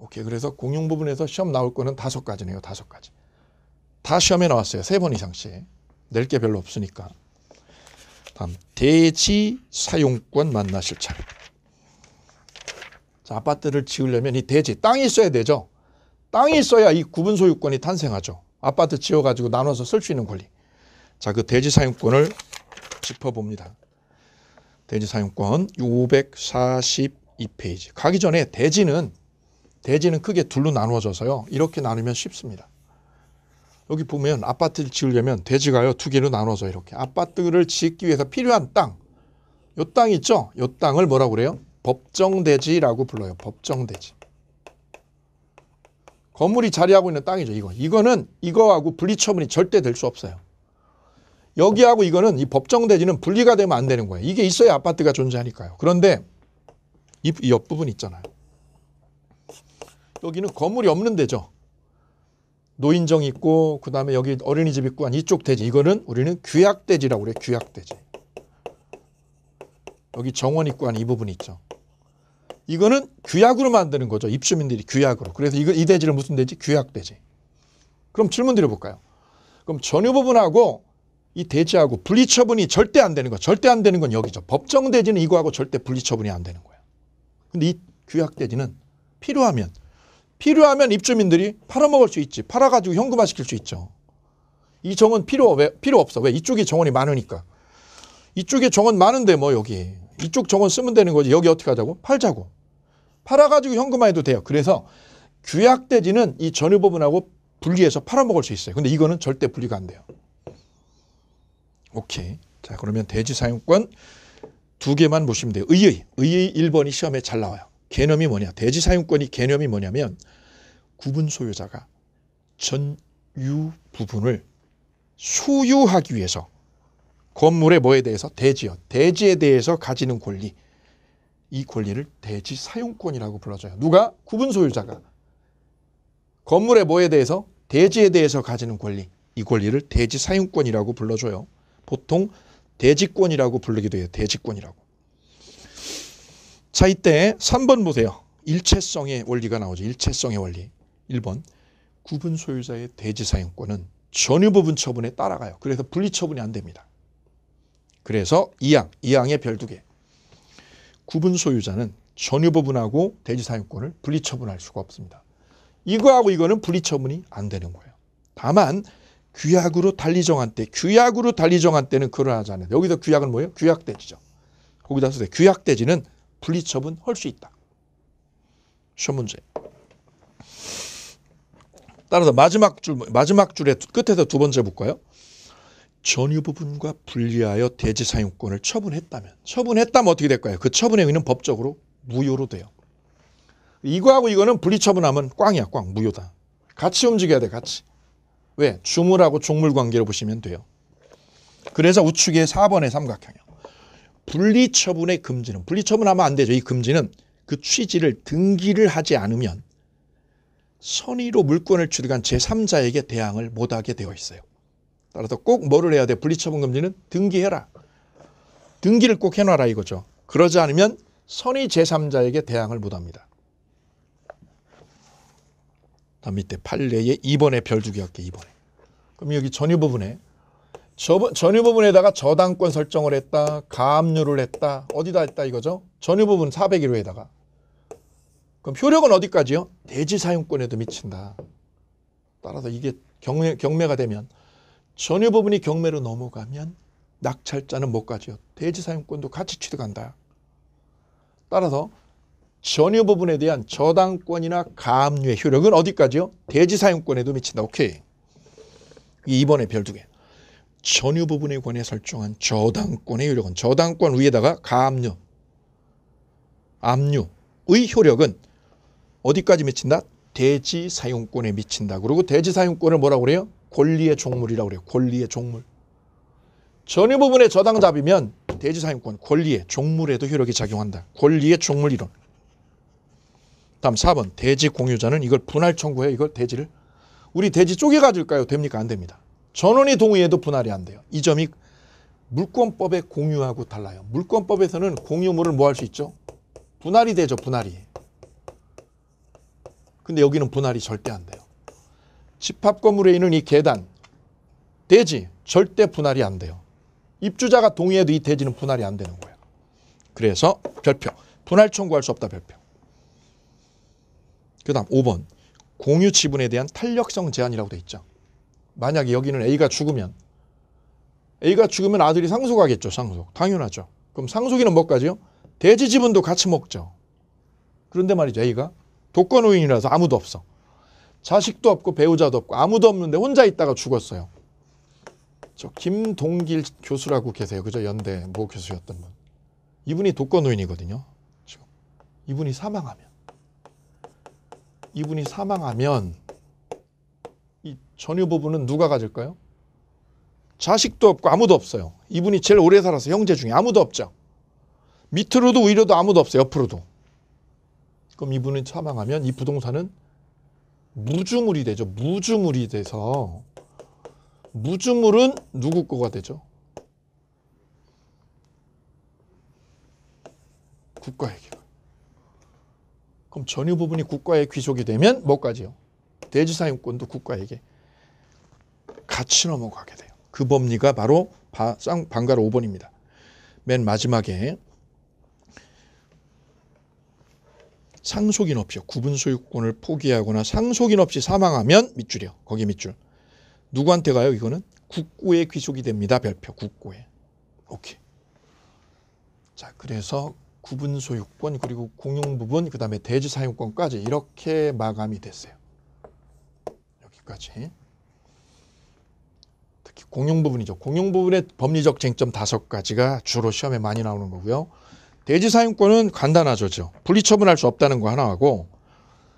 오케이. 그래서 공용 부분에서 시험 나올 거는 다섯 가지네요. 다섯 가지. 다 시험에 나왔어요. 세 번 이상씩. 낼 게 별로 없으니까. 다음 대지 사용권 만나실 차례. 자, 아파트를 지으려면 이 대지 땅이 있어야 되죠. 땅이 있어야 이 구분 소유권이 탄생하죠. 아파트 지어가지고 나눠서 쓸 수 있는 권리. 자, 그 대지 사용권을 짚어봅니다. 대지 사용권 542페이지. 가기 전에 대지는 대지는 크게 둘로 나누어져서요. 이렇게 나누면 쉽습니다. 여기 보면 아파트를 지으려면 대지가요 두 개로 나눠서 이렇게 아파트를 짓기 위해서 필요한 땅, 요 땅 있죠? 요 땅을 뭐라고 그래요? 법정대지라고 불러요. 법정대지. 건물이 자리하고 있는 땅이죠. 이거. 이거는 이거하고 분리처분이 절대 될 수 없어요. 여기하고 이거는 이 법정대지는 분리가 되면 안 되는 거예요. 이게 있어야 아파트가 존재하니까요. 그런데 이, 옆부분 있잖아요. 여기는 건물이 없는 데죠. 노인정 있고 그다음에 여기 어린이집 있고 한 이쪽 대지 이거는 우리는 규약대지라고 그래요. 규약대지. 여기 정원 있고 한 이 부분 있죠. 이거는 규약으로 만드는 거죠. 입주민들이 규약으로. 그래서 이거, 이 대지를 무슨 대지? 규약대지. 그럼 질문 드려볼까요? 그럼 전유부분하고이 대지하고 분리처분이 절대 안 되는 거. 절대 안 되는 건 여기죠. 법정대지는 이거하고 절대 분리처분이 안 되는 거예요. 근데 이 규약대지는 필요하면 필요하면 입주민들이 팔아먹을 수 있지. 팔아가지고 현금화 시킬 수 있죠. 이 정원 필요, 왜, 필요 없어. 왜? 이쪽이 정원이 많으니까. 이쪽에 정원 많은데 뭐 여기. 이쪽 정원 쓰면 되는 거지. 여기 어떻게 하자고? 팔자고. 팔아가지고 현금화해도 돼요. 그래서 규약돼지는 이 전유 부분하고 분리해서 팔아먹을 수 있어요. 근데 이거는 절대 분리가 안 돼요. 오케이. 자 그러면 돼지 사용권 두 개만 보시면 돼요. 의의, 의의 1번이 시험에 잘 나와요. 개념이 뭐냐. 돼지 사용권이 개념이 뭐냐면 구분 소유자가 전유 부분을 소유하기 위해서 건물의 뭐에 대해서? 대지요. 대지에 대해서 가지는 권리. 이 권리를 대지 사용권이라고 불러줘요. 누가? 구분 소유자가. 건물의 뭐에 대해서? 대지에 대해서 가지는 권리. 이 권리를 대지 사용권이라고 불러줘요. 보통 대지권이라고 부르기도 해요. 대지권이라고. 자, 이때 3번 보세요. 일체성의 원리가 나오죠. 일체성의 원리. 1번. 구분 소유자의 대지 사용권은 전유 부분 처분에 따라가요. 그래서 분리 처분이 안 됩니다. 그래서 이항, 이항의 별두개. 구분 소유자는 전유부분하고 대지사용권을 분리처분할 수가 없습니다. 이거하고 이거는 분리처분이 안 되는 거예요. 다만 규약으로 달리 정한 때, 규약으로 달리 정한 때는 그러하지 않아요. 여기서 규약은 뭐예요? 규약대지죠. 거기다 쓰세요. 규약대지는 분리처분 할수 있다. 시험 문제. 따라서 마지막 줄, 마지막 줄의 끝에서 두 번째 볼까요? 전유 부분과 분리하여 대지 사용권을 처분했다면 처분했다면 어떻게 될까요? 그 처분 행위는 법적으로 무효로 돼요. 이거하고 이거는 분리 처분하면 꽝이야 꽝 무효다. 같이 움직여야 돼 같이. 왜? 주물하고 종물 관계로 보시면 돼요. 그래서 우측에 4번의 삼각형이 분리 처분의 금지는 분리 처분하면 안 되죠. 이 금지는 그 취지를 등기를 하지 않으면 선의로 물권을 취득한 제3자에게 대항을 못하게 되어 있어요. 따라서 꼭 뭐를 해야 돼? 분리처분 금지는 등기해라. 등기를 꼭 해놔라 이거죠. 그러지 않으면 선의 제3자에게 대항을 못합니다. 다음 밑에 판례에 2번에 별주기 할게 2번에. 그럼 여기 전유 부분에 전유 부분에다가 저당권 설정을 했다. 가압류를 했다. 어디다 했다 이거죠? 전유 부분 401호에다가. 그럼 효력은 어디까지요? 대지 사용권에도 미친다. 따라서 이게 경매, 경매가 되면 전유 부분이 경매로 넘어가면 낙찰자는 못 가지요. 대지 사용권도 같이 취득한다. 따라서 전유 부분에 대한 저당권이나 감압류의 효력은 어디까지요? 대지 사용권에도 미친다. 오케이. 이번에 별 두 개. 전유 부분에 관해 설정한 저당권의 효력은 저당권 위에다가 감압류 압류의 효력은 어디까지 미친다? 대지 사용권에 미친다. 그리고 대지 사용권을 뭐라고 그래요? 권리의 종물이라고 그래요. 권리의 종물. 전유 부분의 저당잡이면 대지사용권 권리의 종물에도 효력이 작용한다. 권리의 종물 이론. 다음 4번 대지 공유자는 이걸 분할 청구해 이걸 대지를 우리 대지 쪼개 가질까요? 됩니까? 안 됩니다. 전원이 동의해도 분할이 안 돼요. 이 점이 물권법의 공유하고 달라요. 물권법에서는 공유물을 뭐 할 수 있죠? 분할이 되죠. 분할이. 근데 여기는 분할이 절대 안 돼요. 집합 건물에 있는 이 계단, 대지 절대 분할이 안 돼요. 입주자가 동의해도 이 대지는 분할이 안 되는 거예요. 그래서 별표. 분할 청구할 수 없다 별표. 그 다음 5번. 공유 지분에 대한 탄력성 제한이라고 돼 있죠. 만약에 여기는 A가 죽으면 A가 죽으면 아들이 상속하겠죠. 상속. 당연하죠. 그럼 상속인은 뭐까지요? 대지 지분도 같이 먹죠. 그런데 말이죠. A가 독거노인이라서 아무도 없어. 자식도 없고 배우자도 없고 아무도 없는데 혼자 있다가 죽었어요. 저 김동길 교수라고 계세요. 그죠? 연대 모 교수였던 분. 이분이 독거노인이거든요. 지금 이분이 사망하면 이분이 사망하면 이 전유 부부는 누가 가질까요? 자식도 없고 아무도 없어요. 이분이 제일 오래 살아서 형제 중에 아무도 없죠. 밑으로도 위로도 아무도 없어요. 옆으로도. 그럼 이분이 사망하면 이 부동산은 무주물이 되죠. 무주물이 돼서 무주물은 누구 거가 되죠? 국가에게관 그럼 전유 부분이 국가의 귀속이 되면 뭐까지요? 대지사용권도 국가에게 같이 넘어가게 돼요. 그 법리가 바로 쌍방가로 5번입니다. 맨 마지막에 상속인 없이요. 구분 소유권을 포기하거나 상속인 없이 사망하면 밑줄이요. 거기 밑줄. 누구한테 가요? 이거는 국고에 귀속이 됩니다. 별표 국고에. 오케이. 자, 그래서 구분 소유권 그리고 공용 부분 그다음에 대지 사용권까지 이렇게 마감이 됐어요. 여기까지. 특히 공용 부분이죠. 공용 부분의 법리적 쟁점 다섯 가지가 주로 시험에 많이 나오는 거고요. 대지 사용권은 간단하죠. 분리 처분할 수 없다는 거 하나하고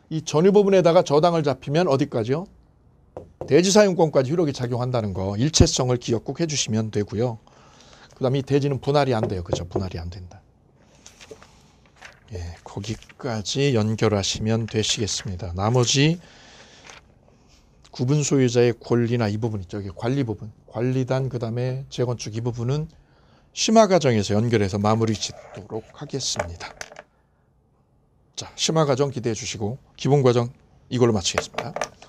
이 전유 부분에다가 저당을 잡히면 어디까지요? 대지 사용권까지 효력이 작용한다는 거 일체성을 기억 꼭 해주시면 되고요. 그 다음에 이 대지는 분할이 안 돼요. 그죠? 분할이 안 된다. 예, 거기까지 연결하시면 되시겠습니다. 나머지 구분 소유자의 권리나 이 부분 있죠. 관리 부분. 관리단, 그 다음에 재건축 이 부분은 심화 과정에서 연결해서 마무리 짓도록 하겠습니다. 자, 심화 과정 기대해 주시고 기본 과정 이걸로 마치겠습니다.